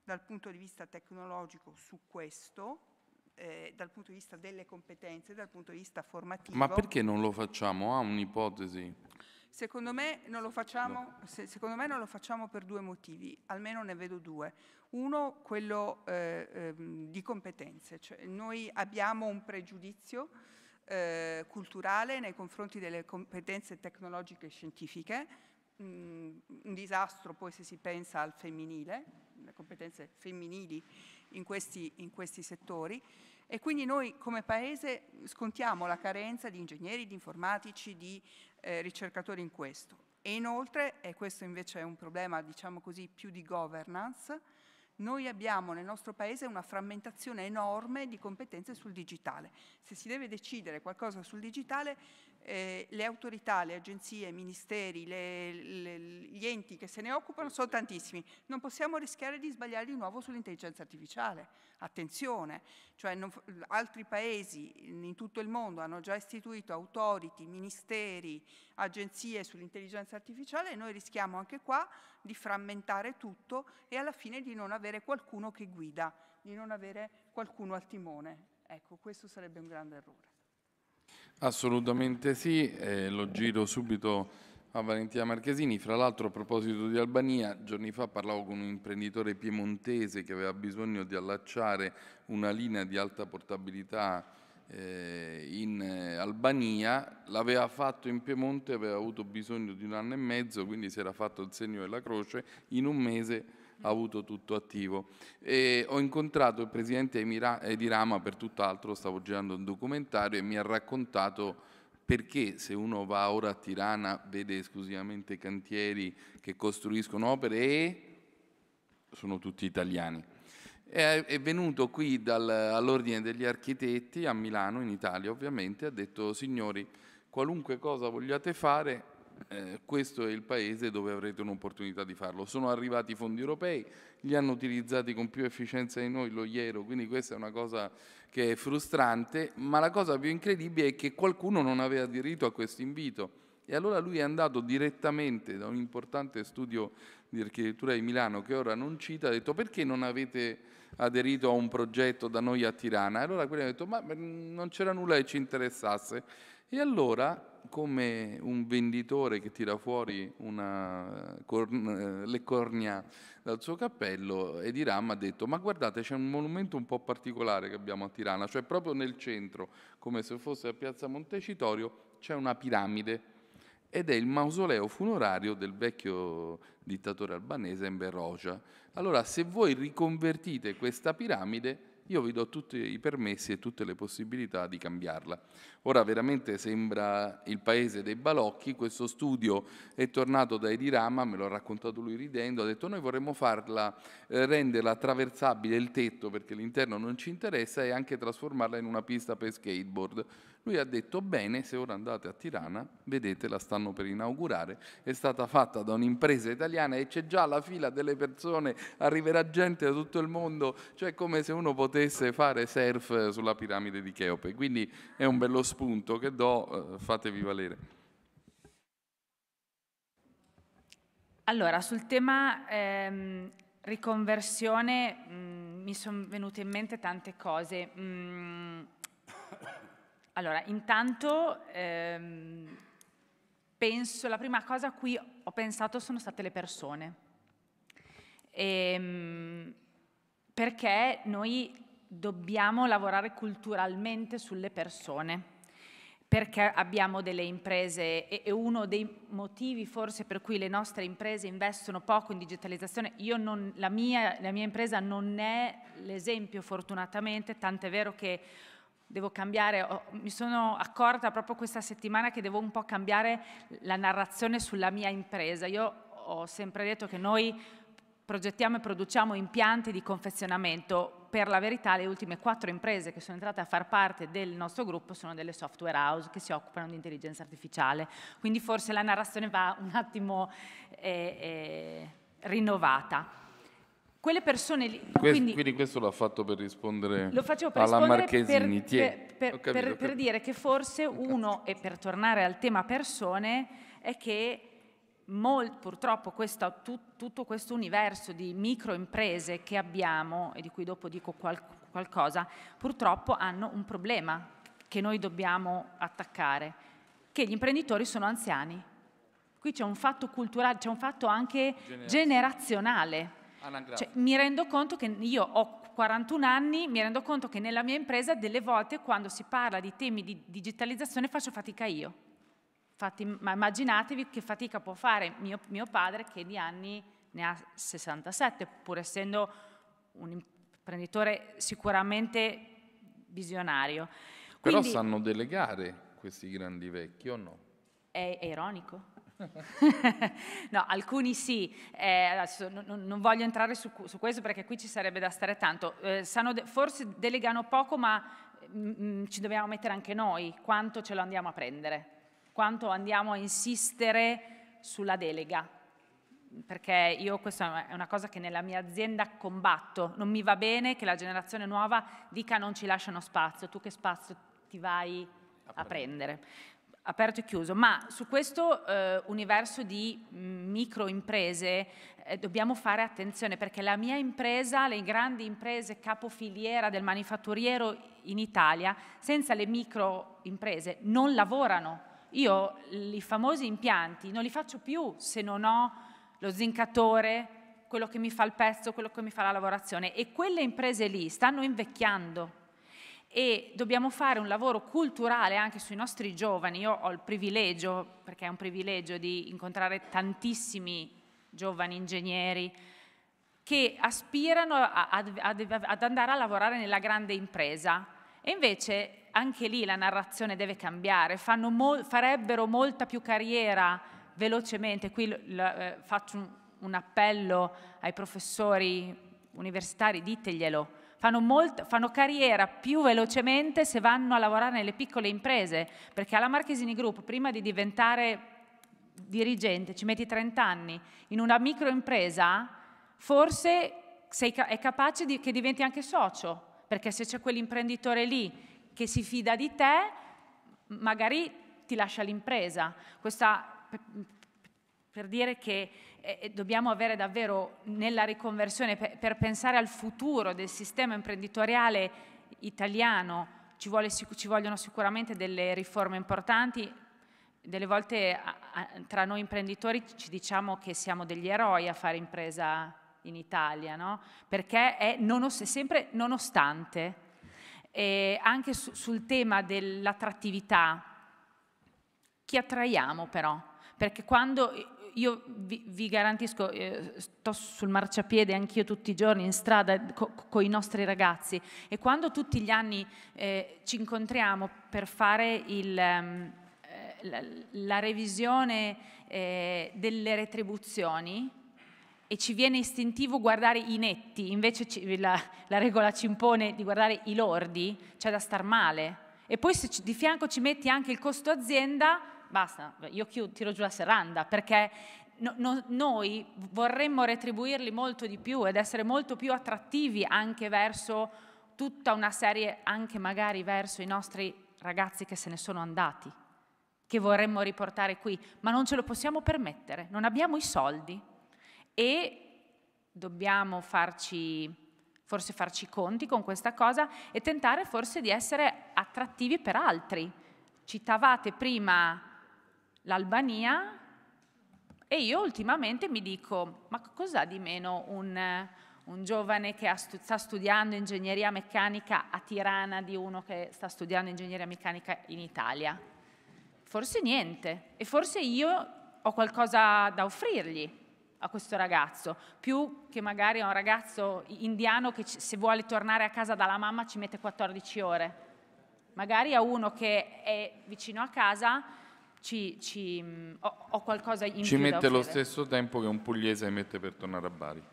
dal punto di vista tecnologico su questo, eh, dal punto di vista delle competenze, dal punto di vista formativo. Ma perché non lo facciamo? Ha un'ipotesi? Secondo me, facciamo, no. se, secondo me, non lo facciamo, per due motivi, almeno ne vedo due. Uno, quello eh, ehm, di competenze, cioè noi abbiamo un pregiudizio eh, culturale nei confronti delle competenze tecnologiche e scientifiche, mm, un disastro poi se si pensa al femminile, le competenze femminili in questi, in questi settori. E quindi noi come Paese scontiamo la carenza di ingegneri, di informatici, di eh, ricercatori in questo. E inoltre, e questo invece è un problema diciamo così più di governance, noi abbiamo nel nostro paese una frammentazione enorme di competenze sul digitale. Se si deve decidere qualcosa sul digitale eh, le autorità, le agenzie, i ministeri, le, le, gli enti che se ne occupano sono tantissimi. Non possiamo rischiare di sbagliare di nuovo sull'intelligenza artificiale. Attenzione, cioè non, altri paesi in tutto il mondo hanno già istituito autority, ministeri, agenzie sull'intelligenza artificiale e noi rischiamo anche qua di frammentare tutto e alla fine di non avere qualcuno che guida, di non avere qualcuno al timone. Ecco, questo sarebbe un grande errore. Assolutamente sì, eh, lo giro subito a Valentina Marchesini. Fra l'altro a proposito di Albania, giorni fa parlavo con un imprenditore piemontese che aveva bisogno di allacciare una linea di alta portabilità eh, in eh, Albania, l'aveva fatto in Piemonte, aveva avuto bisogno di un anno e mezzo, quindi si era fatto il segno della croce, in un mese ha avuto tutto attivo. E ho incontrato il presidente di Rama, per tutt'altro stavo girando un documentario e mi ha raccontato perché se uno va ora a Tirana vede esclusivamente cantieri che costruiscono opere e sono tutti italiani. È venuto qui dal, all'ordine degli architetti a Milano, in Italia ovviamente, ha detto signori, qualunque cosa vogliate fare, eh, questo è il paese dove avrete un'opportunità di farlo. Sono arrivati i fondi europei, li hanno utilizzati con più efficienza di noi lo Iero, quindi questa è una cosa che è frustrante, ma la cosa più incredibile è che qualcuno non aveva diritto a questo invito. E allora lui è andato direttamente da un importante studio di architettura di Milano, che ora non cita, ha detto perché non avete aderito a un progetto da noi a Tirana. allora quelli hanno detto, ma non c'era nulla che ci interessasse. E allora, come un venditore che tira fuori una, corn, eh, le corna dal suo cappello, Ediram ha detto, ma guardate, c'è un monumento un po' particolare che abbiamo a Tirana, cioè proprio nel centro, come se fosse a Piazza Montecitorio, c'è una piramide ed è il mausoleo funerario del vecchio dittatore albanese Enver Roja. Allora, se voi riconvertite questa piramide, io vi do tutti i permessi e tutte le possibilità di cambiarla. Ora veramente sembra il paese dei balocchi, questo studio è tornato dai Dirama, me l'ha raccontato lui ridendo, ha detto noi vorremmo farla, eh, renderla attraversabile il tetto perché l'interno non ci interessa e anche trasformarla in una pista per skateboard. Lui ha detto bene, se ora andate a Tirana, vedete la stanno per inaugurare, è stata fatta da un'impresa italiana e c'è già la fila delle persone, arriverà gente da tutto il mondo, cioè come se uno potesse fare surf sulla piramide di Cheope. Quindi è un bello spunto che do, eh, fatevi valere. Allora, sul tema ehm, riconversione mh, mm, mi sono venute in mente tante cose. Mm, allora, intanto ehm, penso, la prima cosa a cui ho pensato sono state le persone. Ehm, perché noi dobbiamo lavorare culturalmente sulle persone perché abbiamo delle imprese e, uno dei motivi forse per cui le nostre imprese investono poco in digitalizzazione, non, la, mia, la mia impresa non è l'esempio fortunatamente, tant'è vero che devo cambiare, mi sono accorta proprio questa settimana che devo un po' cambiare la narrazione sulla mia impresa. Io ho sempre detto che noi progettiamo e produciamo impianti di confezionamento. Per la verità le ultime quattro imprese che sono entrate a far parte del nostro gruppo sono delle software house che si occupano di intelligenza artificiale. Quindi forse la narrazione va un attimo eh, eh, rinnovata quelle persone lì. Quindi, quindi, quindi questo l'ha fatto per rispondere lo per alla rispondere Marchesini. Per, per, per, capito, per, dire che forse uno, e per tornare al tema persone, è che molt, purtroppo questo, tut, tutto questo universo di microimprese che abbiamo, e di cui dopo dico qual, qualcosa, purtroppo hanno un problema che noi dobbiamo attaccare, che gli imprenditori sono anziani. Qui c'è un fatto culturale, c'è un fatto anche generazionale cioè, mi rendo conto che io ho 41 anni, mi rendo conto che nella mia impresa delle volte quando si parla di temi di digitalizzazione faccio fatica io. Infatti, ma immaginatevi che fatica può fare mio, mio padre che di anni ne ha 67, pur essendo un imprenditore sicuramente visionario. Quindi, Però sanno delegare questi grandi vecchi o no? È, è ironico. [laughs] no, alcuni sì, eh, adesso, non, non, voglio entrare su, su, questo perché qui ci sarebbe da stare tanto, eh, de forse delegano poco ma mh, mm, mm, ci dobbiamo mettere anche noi quanto ce lo andiamo a prendere, quanto andiamo a insistere sulla delega, perché io questa è una cosa che nella mia azienda combatto, non mi va bene che la generazione nuova dica non ci lasciano spazio, tu che spazio ti vai a prendere aperto e chiuso, ma su questo eh, universo di mm, microimprese eh, dobbiamo fare attenzione perché la mia impresa, le grandi imprese capofiliera del manifatturiero in Italia, senza le microimprese non lavorano. Io i famosi impianti non li faccio più se non ho lo zincatore, quello che mi fa il pezzo, quello che mi fa la lavorazione e quelle imprese lì stanno invecchiando e dobbiamo fare un lavoro culturale anche sui nostri giovani. Io ho il privilegio, perché è un privilegio, di incontrare tantissimi giovani ingegneri che aspirano a, ad andare a lavorare nella grande impresa. E invece anche lì la narrazione deve cambiare, mo farebbero molta più carriera velocemente. Qui eh, faccio un, un appello ai professori universitari, diteglielo fanno, molto, fanno carriera più velocemente se vanno a lavorare nelle piccole imprese, perché alla Marchesini Group prima di diventare dirigente, ci metti 30 anni, in una microimpresa forse sei, è capace di, che diventi anche socio, perché se c'è quell'imprenditore lì che si fida di te, magari ti lascia l'impresa. Questa, per dire che eh, dobbiamo avere davvero nella riconversione per, per, pensare al futuro del sistema imprenditoriale italiano. Ci, vuole, ci vogliono sicuramente delle riforme importanti, delle volte a, a, tra noi imprenditori ci diciamo che siamo degli eroi a fare impresa in Italia, no? perché è nonost sempre nonostante. E anche su, sul tema dell'attrattività, chi attraiamo però? Perché quando io vi, vi garantisco, eh, sto sul marciapiede anch'io tutti i giorni in strada con co i nostri ragazzi e quando tutti gli anni eh, ci incontriamo per fare il, ehm, eh, la, la, revisione eh, delle retribuzioni, e ci viene istintivo guardare i netti, invece ci, la, la, regola ci impone di guardare i lordi, c'è da star male. E poi se ci, di fianco ci metti anche il costo azienda, basta, io chiudo, tiro giù la serranda, perché no, no, noi vorremmo retribuirli molto di più ed essere molto più attrattivi anche verso tutta una serie, anche magari verso i nostri ragazzi che se ne sono andati, che vorremmo riportare qui, ma non ce lo possiamo permettere, non abbiamo i soldi e dobbiamo farci forse farci i conti con questa cosa e tentare forse di essere attrattivi per altri. Citavate prima l'Albania e io ultimamente mi dico, ma cos'ha di meno un, un giovane che stu- sta studiando ingegneria meccanica a Tirana di uno che sta studiando ingegneria meccanica in Italia? Forse niente e forse io ho qualcosa da offrirgli a questo ragazzo, più che magari a un ragazzo indiano che se vuole tornare a casa dalla mamma ci mette 14 ore, magari a uno che è vicino a casa ci, ci mm, ho, ho, qualcosa in ci più mette lo stesso tempo che un pugliese mette per tornare a Bari.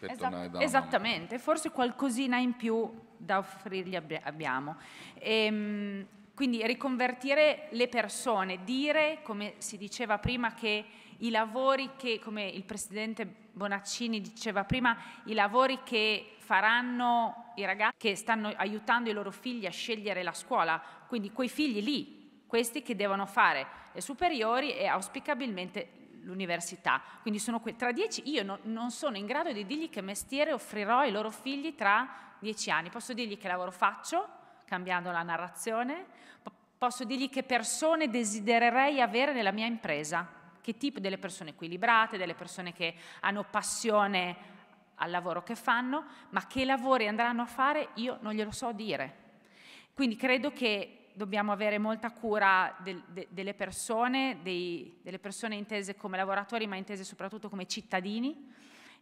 Per esatto, tornare esattamente, mamma. forse qualcosina in più da offrirgli abbiamo. E, ehm, quindi riconvertire le persone, dire, come si diceva prima, che i lavori che, come il presidente Bonaccini diceva prima, i lavori che faranno i ragazzi che stanno aiutando i loro figli a scegliere la scuola, quindi quei figli lì questi che devono fare le superiori e auspicabilmente l'università. Quindi sono que- tra dieci, io no, non sono in grado di dirgli che mestiere offrirò ai loro figli tra dieci anni. Posso dirgli che lavoro faccio, cambiando la narrazione, P- posso dirgli che persone desidererei avere nella mia impresa, che tipo delle persone equilibrate, delle persone che hanno passione al lavoro che fanno, ma che lavori andranno a fare io non glielo so dire. Quindi credo che dobbiamo avere molta cura del, de, delle persone, dei, delle persone intese come lavoratori ma intese soprattutto come cittadini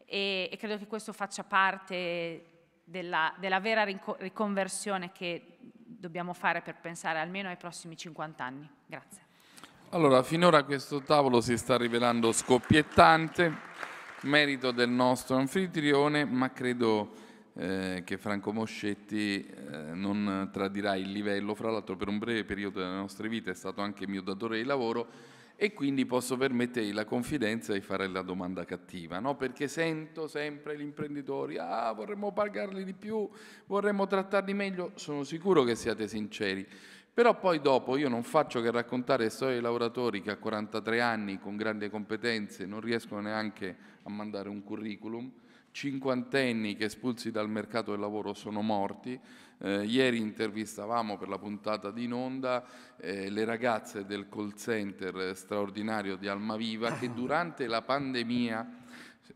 e, e credo che questo faccia parte della, della vera riconversione che dobbiamo fare per pensare almeno ai prossimi 50 anni. Grazie. Allora, finora questo tavolo si sta rivelando scoppiettante, merito del nostro anfitrione, ma credo eh, che Franco Moscetti eh, non tradirà il livello, fra l'altro per un breve periodo della nostra vita è stato anche mio datore di lavoro e quindi posso permettergli la confidenza di fare la domanda cattiva, no? perché sento sempre gli imprenditori, ah vorremmo pagarli di più, vorremmo trattarli meglio, sono sicuro che siate sinceri. Però poi dopo io non faccio che raccontare storie di lavoratori che a 43 anni con grandi competenze non riescono neanche a mandare un curriculum, cinquantenni che espulsi dal mercato del lavoro sono morti. Eh, ieri intervistavamo per la puntata di in eh, le ragazze del call center straordinario di Almaviva che ah. durante la pandemia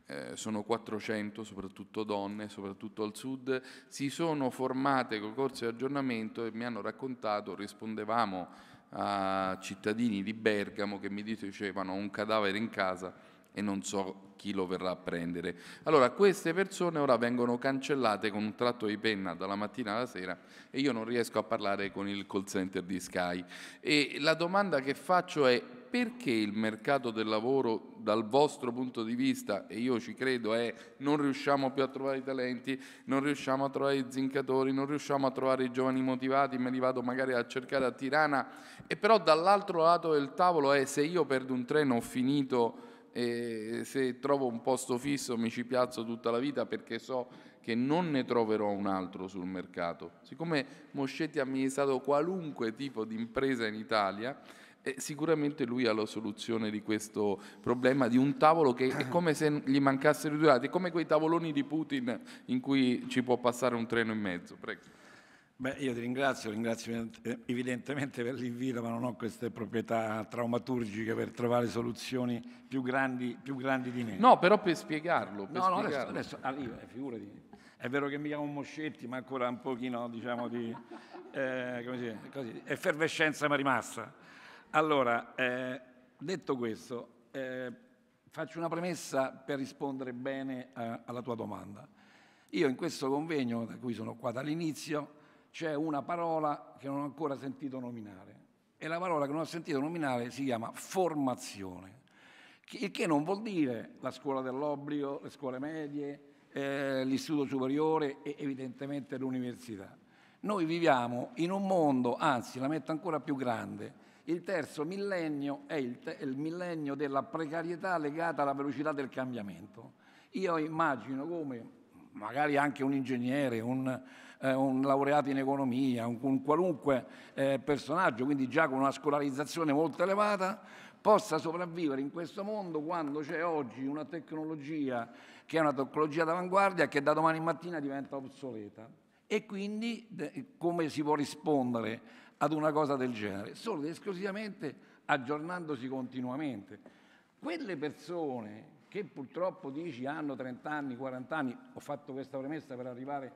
eh, sono 400, soprattutto donne, soprattutto al sud, si sono formate con corsi di aggiornamento e mi hanno raccontato, rispondevamo a cittadini di Bergamo che mi dicevano un cadavere in casa e non so chi lo verrà a prendere. Allora queste persone ora vengono cancellate con un tratto di penna dalla mattina alla sera e io non riesco a parlare con il call center di Sky. E la domanda che faccio è perché il mercato del lavoro dal vostro punto di vista, e io ci credo, è non riusciamo più a trovare i talenti, non riusciamo a trovare i zincatori, non riusciamo a trovare i giovani motivati, me li vado magari a cercare a Tirana, e però dall'altro lato del tavolo è se io perdo un treno ho finito e se trovo un posto fisso mi ci piazzo tutta la vita perché so che non ne troverò un altro sul mercato. Siccome Moscetti ha amministrato qualunque tipo di impresa in Italia, eh, sicuramente lui ha la soluzione di questo problema di un tavolo che è come se gli mancassero i due lati, è come quei tavoloni di Putin in cui ci può passare un treno in mezzo. Prego. Beh, io ti ringrazio, ringrazio evidentemente per l'invito, ma non ho queste proprietà traumaturgiche per trovare soluzioni più grandi, più grandi di me. No, però per spiegarlo. Per no, no, adesso, adesso arriva, ah, eh, figurati. È vero che mi chiamo Moscetti, ma ancora un pochino, diciamo, di eh, come si dice, così, effervescenza ma rimasta. Allora, eh, detto questo, eh, faccio una premessa per rispondere bene a, eh, alla tua domanda. Io in questo convegno, da cui sono qua dall'inizio, c'è una parola che non ho ancora sentito nominare e la parola che non ho sentito nominare si chiama formazione, il che non vuol dire la scuola dell'obbligo, le scuole medie, eh, l'istituto superiore e evidentemente l'università. Noi viviamo in un mondo, anzi la metto ancora più grande, il terzo millennio è il, te- il millennio della precarietà legata alla velocità del cambiamento. Io immagino come magari anche un ingegnere, un, eh, un laureato in economia, un, un qualunque eh, personaggio, quindi già con una scolarizzazione molto elevata, possa sopravvivere in questo mondo quando c'è oggi una tecnologia che è una tecnologia d'avanguardia che da domani mattina diventa obsoleta. E quindi come si può rispondere ad una cosa del genere? Solo ed esclusivamente aggiornandosi continuamente. Quelle persone che purtroppo dici hanno 30 anni, 40 anni, ho fatto questa premessa per arrivare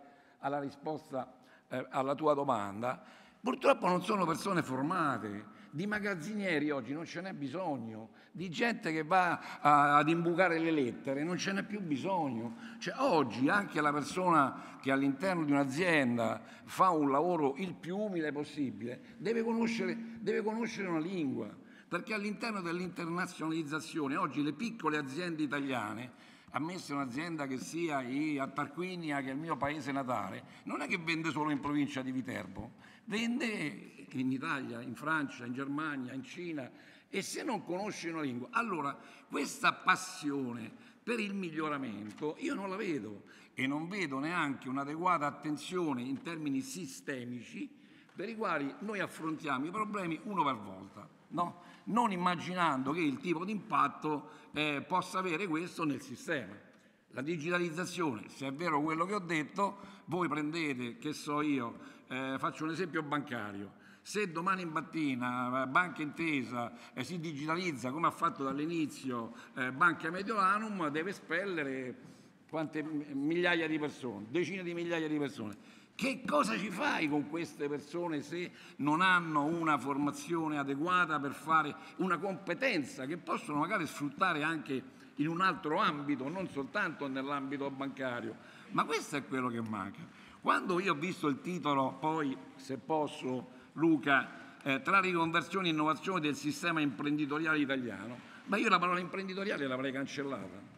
alla risposta eh, alla tua domanda, purtroppo non sono persone formate. Di magazzinieri oggi non ce n'è bisogno, di gente che va a, ad imbucare le lettere non ce n'è più bisogno. Cioè, oggi anche la persona che all'interno di un'azienda fa un lavoro il più umile possibile deve conoscere, deve conoscere una lingua perché all'interno dell'internazionalizzazione oggi le piccole aziende italiane ammesso un'azienda che sia a Tarquinia, che è il mio paese natale, non è che vende solo in provincia di Viterbo, vende in Italia, in Francia, in Germania, in Cina e se non conosci una lingua. Allora, questa passione per il miglioramento io non la vedo e non vedo neanche un'adeguata attenzione in termini sistemici per i quali noi affrontiamo i problemi uno per volta no? non immaginando che il tipo di impatto eh, possa avere questo nel sistema. La digitalizzazione, se è vero quello che ho detto, voi prendete, che so io, eh, faccio un esempio bancario, se domani mattina eh, Banca Intesa eh, si digitalizza come ha fatto dall'inizio eh, Banca Mediolanum deve spellere quante, migliaia di persone, decine di migliaia di persone. Che cosa ci fai con queste persone se non hanno una formazione adeguata per fare una competenza che possono magari sfruttare anche in un altro ambito, non soltanto nell'ambito bancario? Ma questo è quello che manca. Quando io ho visto il titolo, poi se posso, Luca, eh, tra riconversione e innovazione del sistema imprenditoriale italiano, ma io la parola imprenditoriale l'avrei cancellata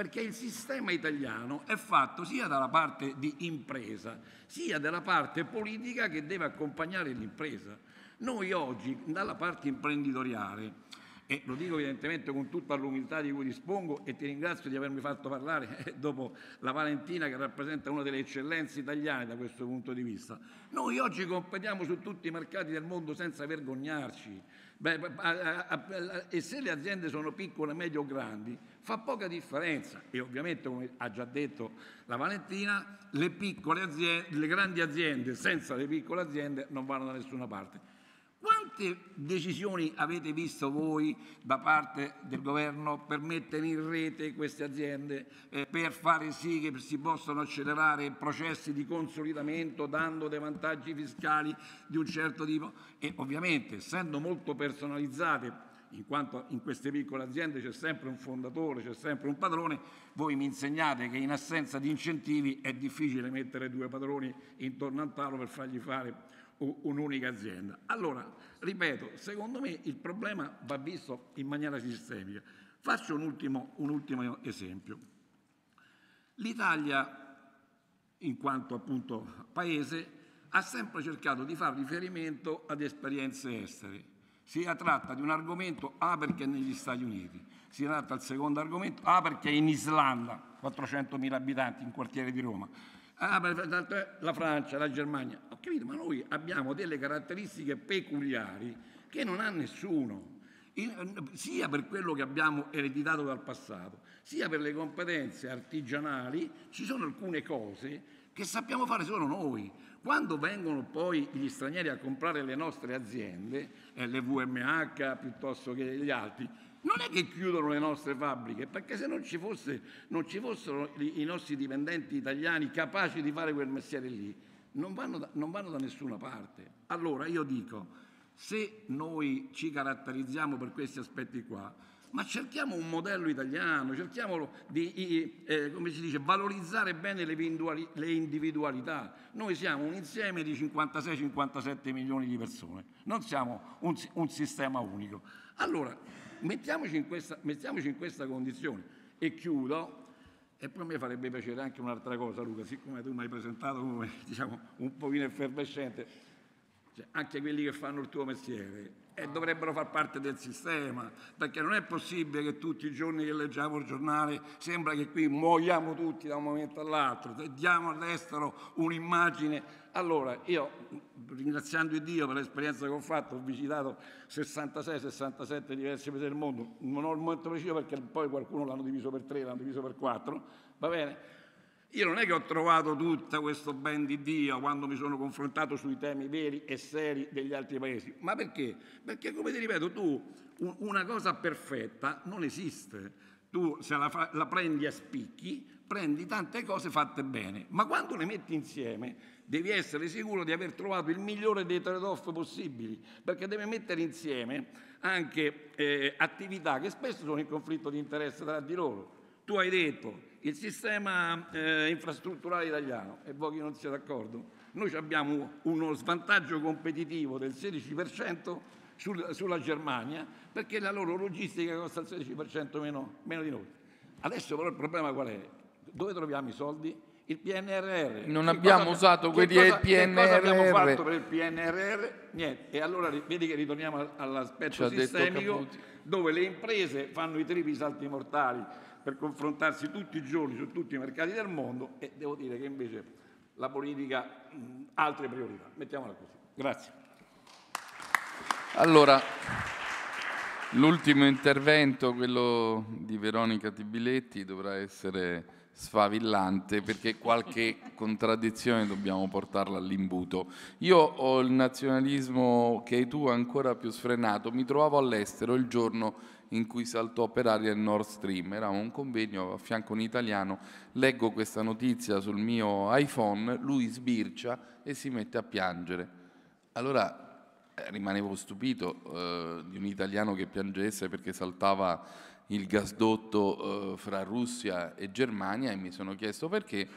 perché il sistema italiano è fatto sia dalla parte di impresa, sia dalla parte politica che deve accompagnare l'impresa. Noi oggi, dalla parte imprenditoriale, e lo dico evidentemente con tutta l'umiltà di cui dispongo e ti ringrazio di avermi fatto parlare [laughs] eh, dopo la Valentina che rappresenta una delle eccellenze italiane da questo punto di vista. Noi oggi competiamo su tutti i mercati del mondo senza vergognarci, Beh, a, a, a, e se le aziende sono piccole, medie o grandi, fa poca differenza. E ovviamente, come ha già detto la Valentina, le, aziende, le grandi aziende senza le piccole aziende non vanno da nessuna parte quante decisioni avete visto voi da parte del governo per mettere in rete queste aziende, eh, per fare sì che si possano accelerare processi di consolidamento dando dei vantaggi fiscali di un certo tipo? E ovviamente, essendo molto personalizzate, in quanto in queste piccole aziende c'è sempre un fondatore, c'è sempre un padrone, voi mi insegnate che in assenza di incentivi è difficile mettere due padroni intorno al tavolo per fargli fare un'unica azienda. Allora, ripeto, secondo me il problema va visto in maniera sistemica. Faccio un ultimo, un ultimo esempio. L'Italia, in quanto appunto paese, ha sempre cercato di fare riferimento ad esperienze estere. Si tratta di un argomento A ah, perché negli Stati Uniti, si tratta del secondo argomento A ah, perché in Islanda, 400.000 abitanti, in quartiere di Roma, ah, la Francia, la Germania. Capito? Ma noi abbiamo delle caratteristiche peculiari che non ha nessuno, sia per quello che abbiamo ereditato dal passato, sia per le competenze artigianali, ci sono alcune cose che sappiamo fare solo noi. Quando vengono poi gli stranieri a comprare le nostre aziende, eh, le VMH piuttosto che gli altri, non è che chiudono le nostre fabbriche, perché se non ci, fosse, non ci fossero i nostri dipendenti italiani capaci di fare quel mestiere lì, non vanno, da, non vanno da nessuna parte. Allora io dico, se noi ci caratterizziamo per questi aspetti qua, ma cerchiamo un modello italiano, cerchiamo di eh, dice, valorizzare bene le individualità. Noi siamo un insieme di 56-57 milioni di persone, non siamo un, un sistema unico. Allora, mettiamoci in, questa, mettiamoci in questa condizione e chiudo e poi a me farebbe piacere anche un'altra cosa, Luca, siccome tu mi hai presentato come [laughs] diciamo, un pochino effervescente, cioè, anche quelli che fanno il tuo mestiere, e dovrebbero far parte del sistema, perché non è possibile che tutti i giorni che leggiamo il giornale sembra che qui muoiamo tutti da un momento all'altro, diamo all'estero un'immagine. Allora, io ringraziando Dio per l'esperienza che ho fatto, ho visitato 66-67 diversi paesi del mondo, non ho il momento preciso perché poi qualcuno l'hanno diviso per tre, l'hanno diviso per quattro, va bene? Io non è che ho trovato tutto questo ben di Dio quando mi sono confrontato sui temi veri e seri degli altri paesi, ma perché? Perché come ti ripeto, tu una cosa perfetta non esiste. Tu se la, fa, la prendi a spicchi, prendi tante cose fatte bene, ma quando le metti insieme devi essere sicuro di aver trovato il migliore dei trade-off possibili, perché devi mettere insieme anche eh, attività che spesso sono in conflitto di interesse tra di loro. Tu hai detto il sistema eh, infrastrutturale italiano, e voi non siete d'accordo, noi abbiamo uno svantaggio competitivo del 16% sul, sulla Germania perché la loro logistica costa il 16% meno, meno di noi. Adesso però il problema qual è? Dove troviamo i soldi? il PNRR. Non che abbiamo cosa, usato quelli del PNRR. Cosa abbiamo fatto per il PNRR? Niente. E allora vedi che ritorniamo all'aspetto sistemico dove le imprese fanno i tripi salti mortali per confrontarsi tutti i giorni su tutti i mercati del mondo e devo dire che invece la politica ha altre priorità. Mettiamola così. Grazie. Allora, l'ultimo intervento, quello di Veronica Tibiletti, dovrà essere sfavillante perché qualche [laughs] contraddizione dobbiamo portarla all'imbuto. Io ho il nazionalismo che hai tu ancora più sfrenato, mi trovavo all'estero il giorno in cui saltò per aria il Nord Stream. Era un convegno a fianco a un italiano, leggo questa notizia sul mio iPhone, lui sbircia e si mette a piangere. Allora eh, rimanevo stupito eh, di un italiano che piangesse perché saltava il gasdotto eh, fra Russia e Germania e mi sono chiesto perché.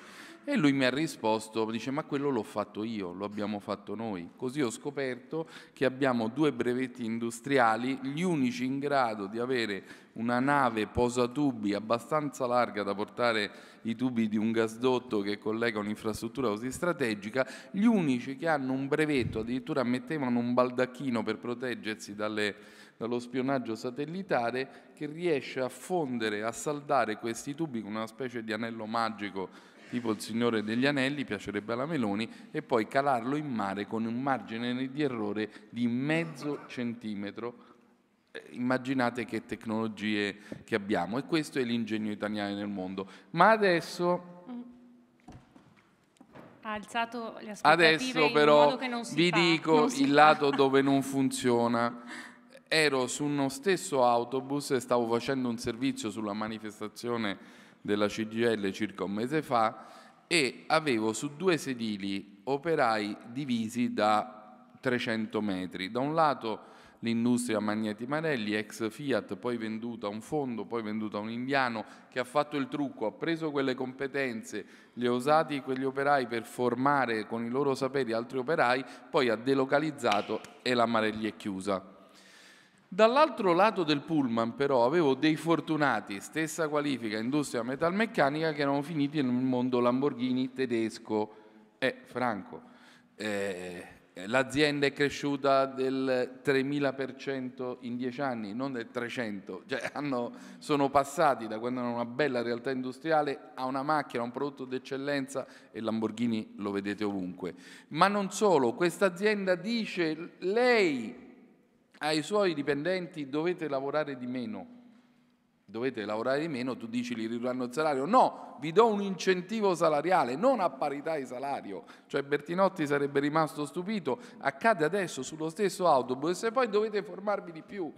E lui mi ha risposto, dice ma quello l'ho fatto io, lo abbiamo fatto noi. Così ho scoperto che abbiamo due brevetti industriali, gli unici in grado di avere una nave posatubi abbastanza larga da portare i tubi di un gasdotto che collega un'infrastruttura così strategica, gli unici che hanno un brevetto, addirittura mettevano un baldacchino per proteggersi dalle, dallo spionaggio satellitare, che riesce a fondere, a saldare questi tubi con una specie di anello magico tipo Il Signore degli Anelli, piacerebbe alla Meloni, e poi calarlo in mare con un margine di errore di mezzo centimetro. Eh, immaginate che tecnologie che abbiamo e questo è l'ingegno italiano nel mondo. Ma adesso ha alzato le aspettative Adesso però vi fa. dico non il lato dove non [laughs] funziona. Ero su uno stesso autobus e stavo facendo un servizio sulla manifestazione della CGL circa un mese fa e avevo su due sedili operai divisi da 300 metri. Da un lato l'industria Magneti Marelli, ex Fiat, poi venduta a un fondo, poi venduta a un indiano che ha fatto il trucco, ha preso quelle competenze, le ha usati quegli operai per formare con i loro saperi altri operai, poi ha delocalizzato e la Marelli è chiusa. Dall'altro lato del pullman però avevo dei fortunati, stessa qualifica, industria metalmeccanica, che erano finiti nel mondo Lamborghini tedesco. Eh, Franco, eh, l'azienda è cresciuta del 3000% in dieci anni, non del 300%, cioè [laughs] hanno, sono passati da quando erano una bella realtà industriale a una macchina, un prodotto d'eccellenza e Lamborghini lo vedete ovunque. Ma non solo, questa azienda dice lei ai suoi dipendenti dovete lavorare di meno. Dovete lavorare di meno, tu dici gli ridurranno il salario. No, vi do un incentivo salariale, non a parità di salario. Cioè Bertinotti sarebbe rimasto stupito, accade adesso sullo stesso autobus e poi dovete formarvi di più.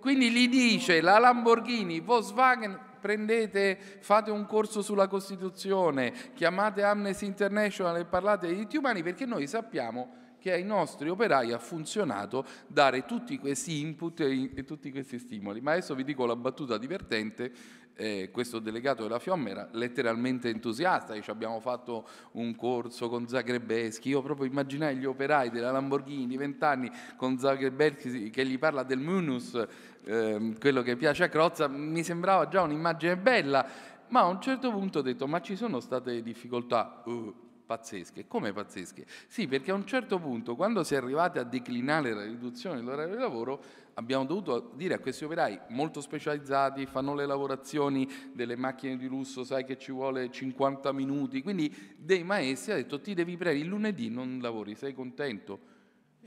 Quindi gli dice la Lamborghini, Volkswagen, prendete, fate un corso sulla Costituzione, chiamate Amnesty International e parlate di diritti umani perché noi sappiamo che ai nostri operai ha funzionato dare tutti questi input e, e tutti questi stimoli. Ma adesso vi dico la battuta divertente, eh, questo delegato della FIOM era letteralmente entusiasta, ci abbiamo fatto un corso con Zagrebeschi, io proprio immaginai gli operai della Lamborghini di vent'anni con Zagrebeschi che gli parla del Munus, eh, quello che piace a Crozza, mi sembrava già un'immagine bella, ma a un certo punto ho detto ma ci sono state difficoltà? Uh pazzesche. Come pazzesche? Sì, perché a un certo punto, quando si è arrivati a declinare la riduzione dell'orario di lavoro, abbiamo dovuto dire a questi operai molto specializzati, fanno le lavorazioni delle macchine di lusso, sai che ci vuole 50 minuti, quindi dei maestri ha detto ti devi prendere il lunedì, non lavori, sei contento?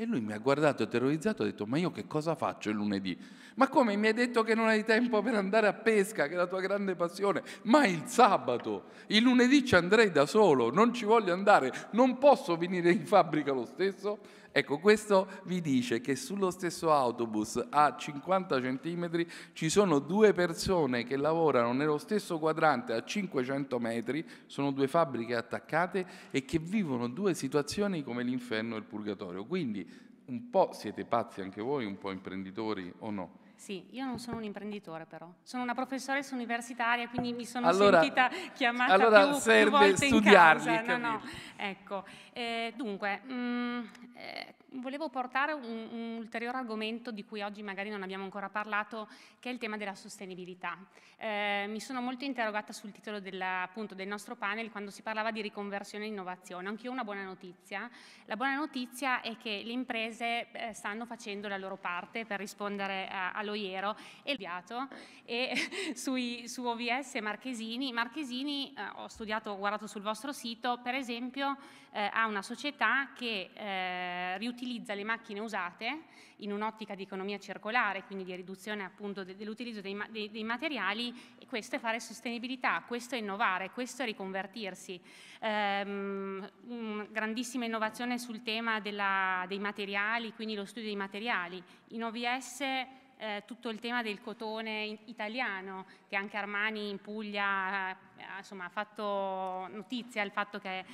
E lui mi ha guardato terrorizzato e ha detto, ma io che cosa faccio il lunedì? Ma come mi hai detto che non hai tempo per andare a pesca, che è la tua grande passione? Ma il sabato, il lunedì ci andrei da solo, non ci voglio andare, non posso venire in fabbrica lo stesso? Ecco, questo vi dice che sullo stesso autobus a 50 cm ci sono due persone che lavorano nello stesso quadrante a 500 metri, sono due fabbriche attaccate e che vivono due situazioni come l'inferno e il purgatorio. Quindi un po' siete pazzi anche voi, un po' imprenditori o no? Sì, io non sono un imprenditore però, sono una professoressa universitaria, quindi mi sono allora, sentita chiamata allora più, serve più volte studiarli, in causa. No, no. Ecco, eh, dunque, mh, mm, eh, volevo portare un, un, ulteriore argomento di cui oggi magari non abbiamo ancora parlato, che è il tema della sostenibilità. Eh, mi sono molto interrogata sul titolo della, appunto, del nostro panel quando si parlava di riconversione e innovazione. Anch'io ho una buona notizia. La buona notizia è che le imprese eh, stanno facendo la loro parte per rispondere all'OIERO e, e [laughs] sui, su OVS Marchesini. Marchesini, eh, ho studiato, ho guardato sul vostro sito, per esempio eh, a una società che eh, riutilizza le macchine usate in un'ottica di economia circolare, quindi di riduzione appunto de- dell'utilizzo dei, ma- dei, dei, materiali, e questo è fare sostenibilità, questo è innovare, questo è riconvertirsi. Ehm, mm, grandissima innovazione sul tema della, dei materiali, quindi lo studio dei materiali. In OVS eh, tutto il tema del cotone italiano, che anche Armani in Puglia eh, insomma, ha fatto notizia il fatto che eh,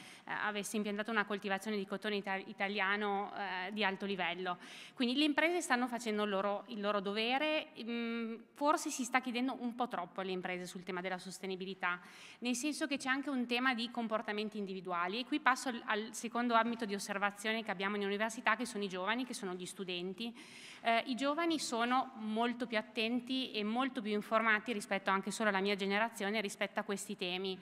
avesse impiantato una coltivazione di cotone ita- italiano eh, di alto livello. Quindi le imprese stanno facendo il loro, il loro dovere, mh, mm, forse si sta chiedendo un po' troppo alle imprese sul tema della sostenibilità, nel senso che c'è anche un tema di comportamenti individuali e qui passo al, al secondo ambito di osservazione che abbiamo in università che sono i giovani, che sono gli studenti. Eh, I giovani sono molto più attenti e molto più informati rispetto anche solo alla mia generazione rispetto a questi temi.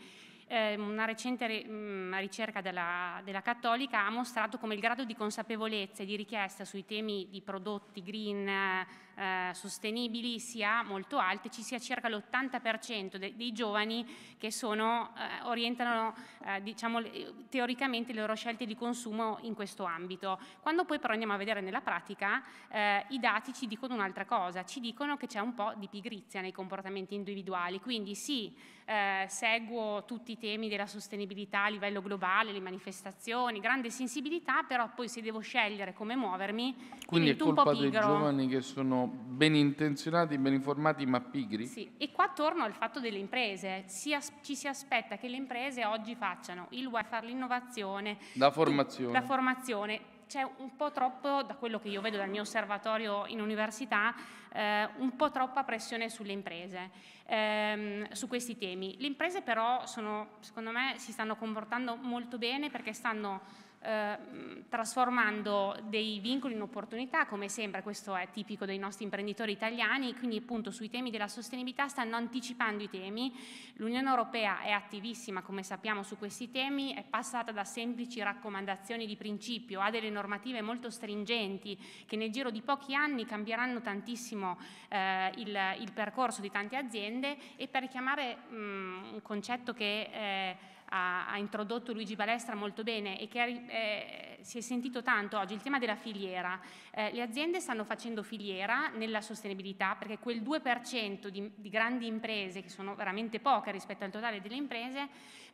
Eh, una recente re, mh, mm, ricerca della, della, Cattolica ha mostrato come il grado di consapevolezza e di richiesta sui temi di prodotti green, eh, sostenibili sia molto alte, ci sia circa l'80% de dei giovani che sono, eh, orientano eh, diciamo, teoricamente le loro scelte di consumo in questo ambito. Quando poi però andiamo a vedere nella pratica, eh, i dati ci dicono un'altra cosa, ci dicono che c'è un po' di pigrizia nei comportamenti individuali, quindi sì, eh, seguo tutti i temi della sostenibilità a livello globale, le manifestazioni, grande sensibilità, però poi se devo scegliere come muovermi, quindi è colpa dei giovani che sono sono ben intenzionati, ben informati ma pigri? Sì, e qua torno al fatto delle imprese, si ci si aspetta che le imprese oggi facciano il welfare, l'innovazione, la formazione. La formazione. C'è un po' troppo, da quello che io vedo dal mio osservatorio in università, eh, un po' troppa pressione sulle imprese, ehm, su questi temi. Le imprese però sono, secondo me, si stanno comportando molto bene perché stanno Ehm, trasformando dei vincoli in opportunità, come sempre, questo è tipico dei nostri imprenditori italiani, quindi appunto sui temi della sostenibilità stanno anticipando i temi. L'Unione Europea è attivissima, come sappiamo, su questi temi, è passata da semplici raccomandazioni di principio a delle normative molto stringenti che nel giro di pochi anni cambieranno tantissimo eh, il, il, percorso di tante aziende e per richiamare mh, un concetto che... Eh, ha, ha introdotto Luigi Balestra molto bene e che eh, si è sentito tanto oggi, il tema della filiera. Eh, le aziende stanno facendo filiera nella sostenibilità perché quel 2% di, di grandi imprese, che sono veramente poche rispetto al totale delle imprese,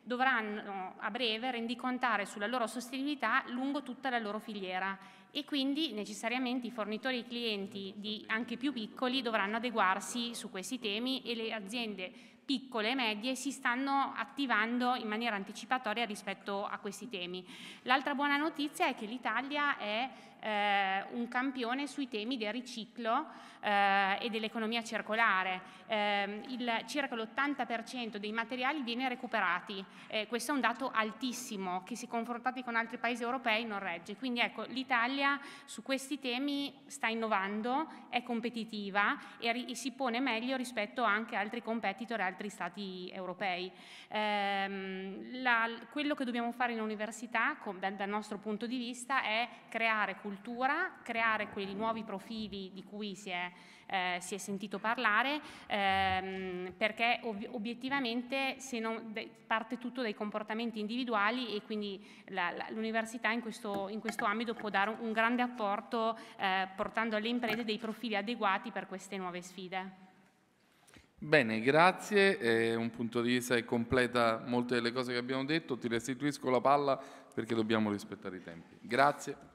dovranno a breve rendicontare sulla loro sostenibilità lungo tutta la loro filiera e quindi necessariamente i fornitori e i clienti anche più piccoli dovranno adeguarsi su questi temi e le aziende piccole e medie si stanno attivando in maniera anticipatoria rispetto a questi temi. L'altra buona notizia è che l'Italia è eh, un campione sui temi del riciclo eh, e dell'economia circolare. Eh, il, circa l'80% dei materiali viene recuperati, questo è un dato altissimo che se confrontati con altri paesi europei non regge. Quindi ecco, l'Italia su questi temi sta innovando, è competitiva e, e, si pone meglio rispetto anche a altri competitor e altri stati europei. Ehm, la, quello che dobbiamo fare in università, com, dal, dal nostro punto di vista, è creare culture cultura, creare quei nuovi profili di cui si è, eh, si è sentito parlare, ehm, perché ob obiettivamente parte tutto dai comportamenti individuali e quindi l'università in, in questo, ambito può dare un grande apporto eh, portando alle imprese dei profili adeguati per queste nuove sfide. Bene, grazie, è un punto di vista che completa molte delle cose che abbiamo detto, ti restituisco la palla perché dobbiamo rispettare i tempi. Grazie.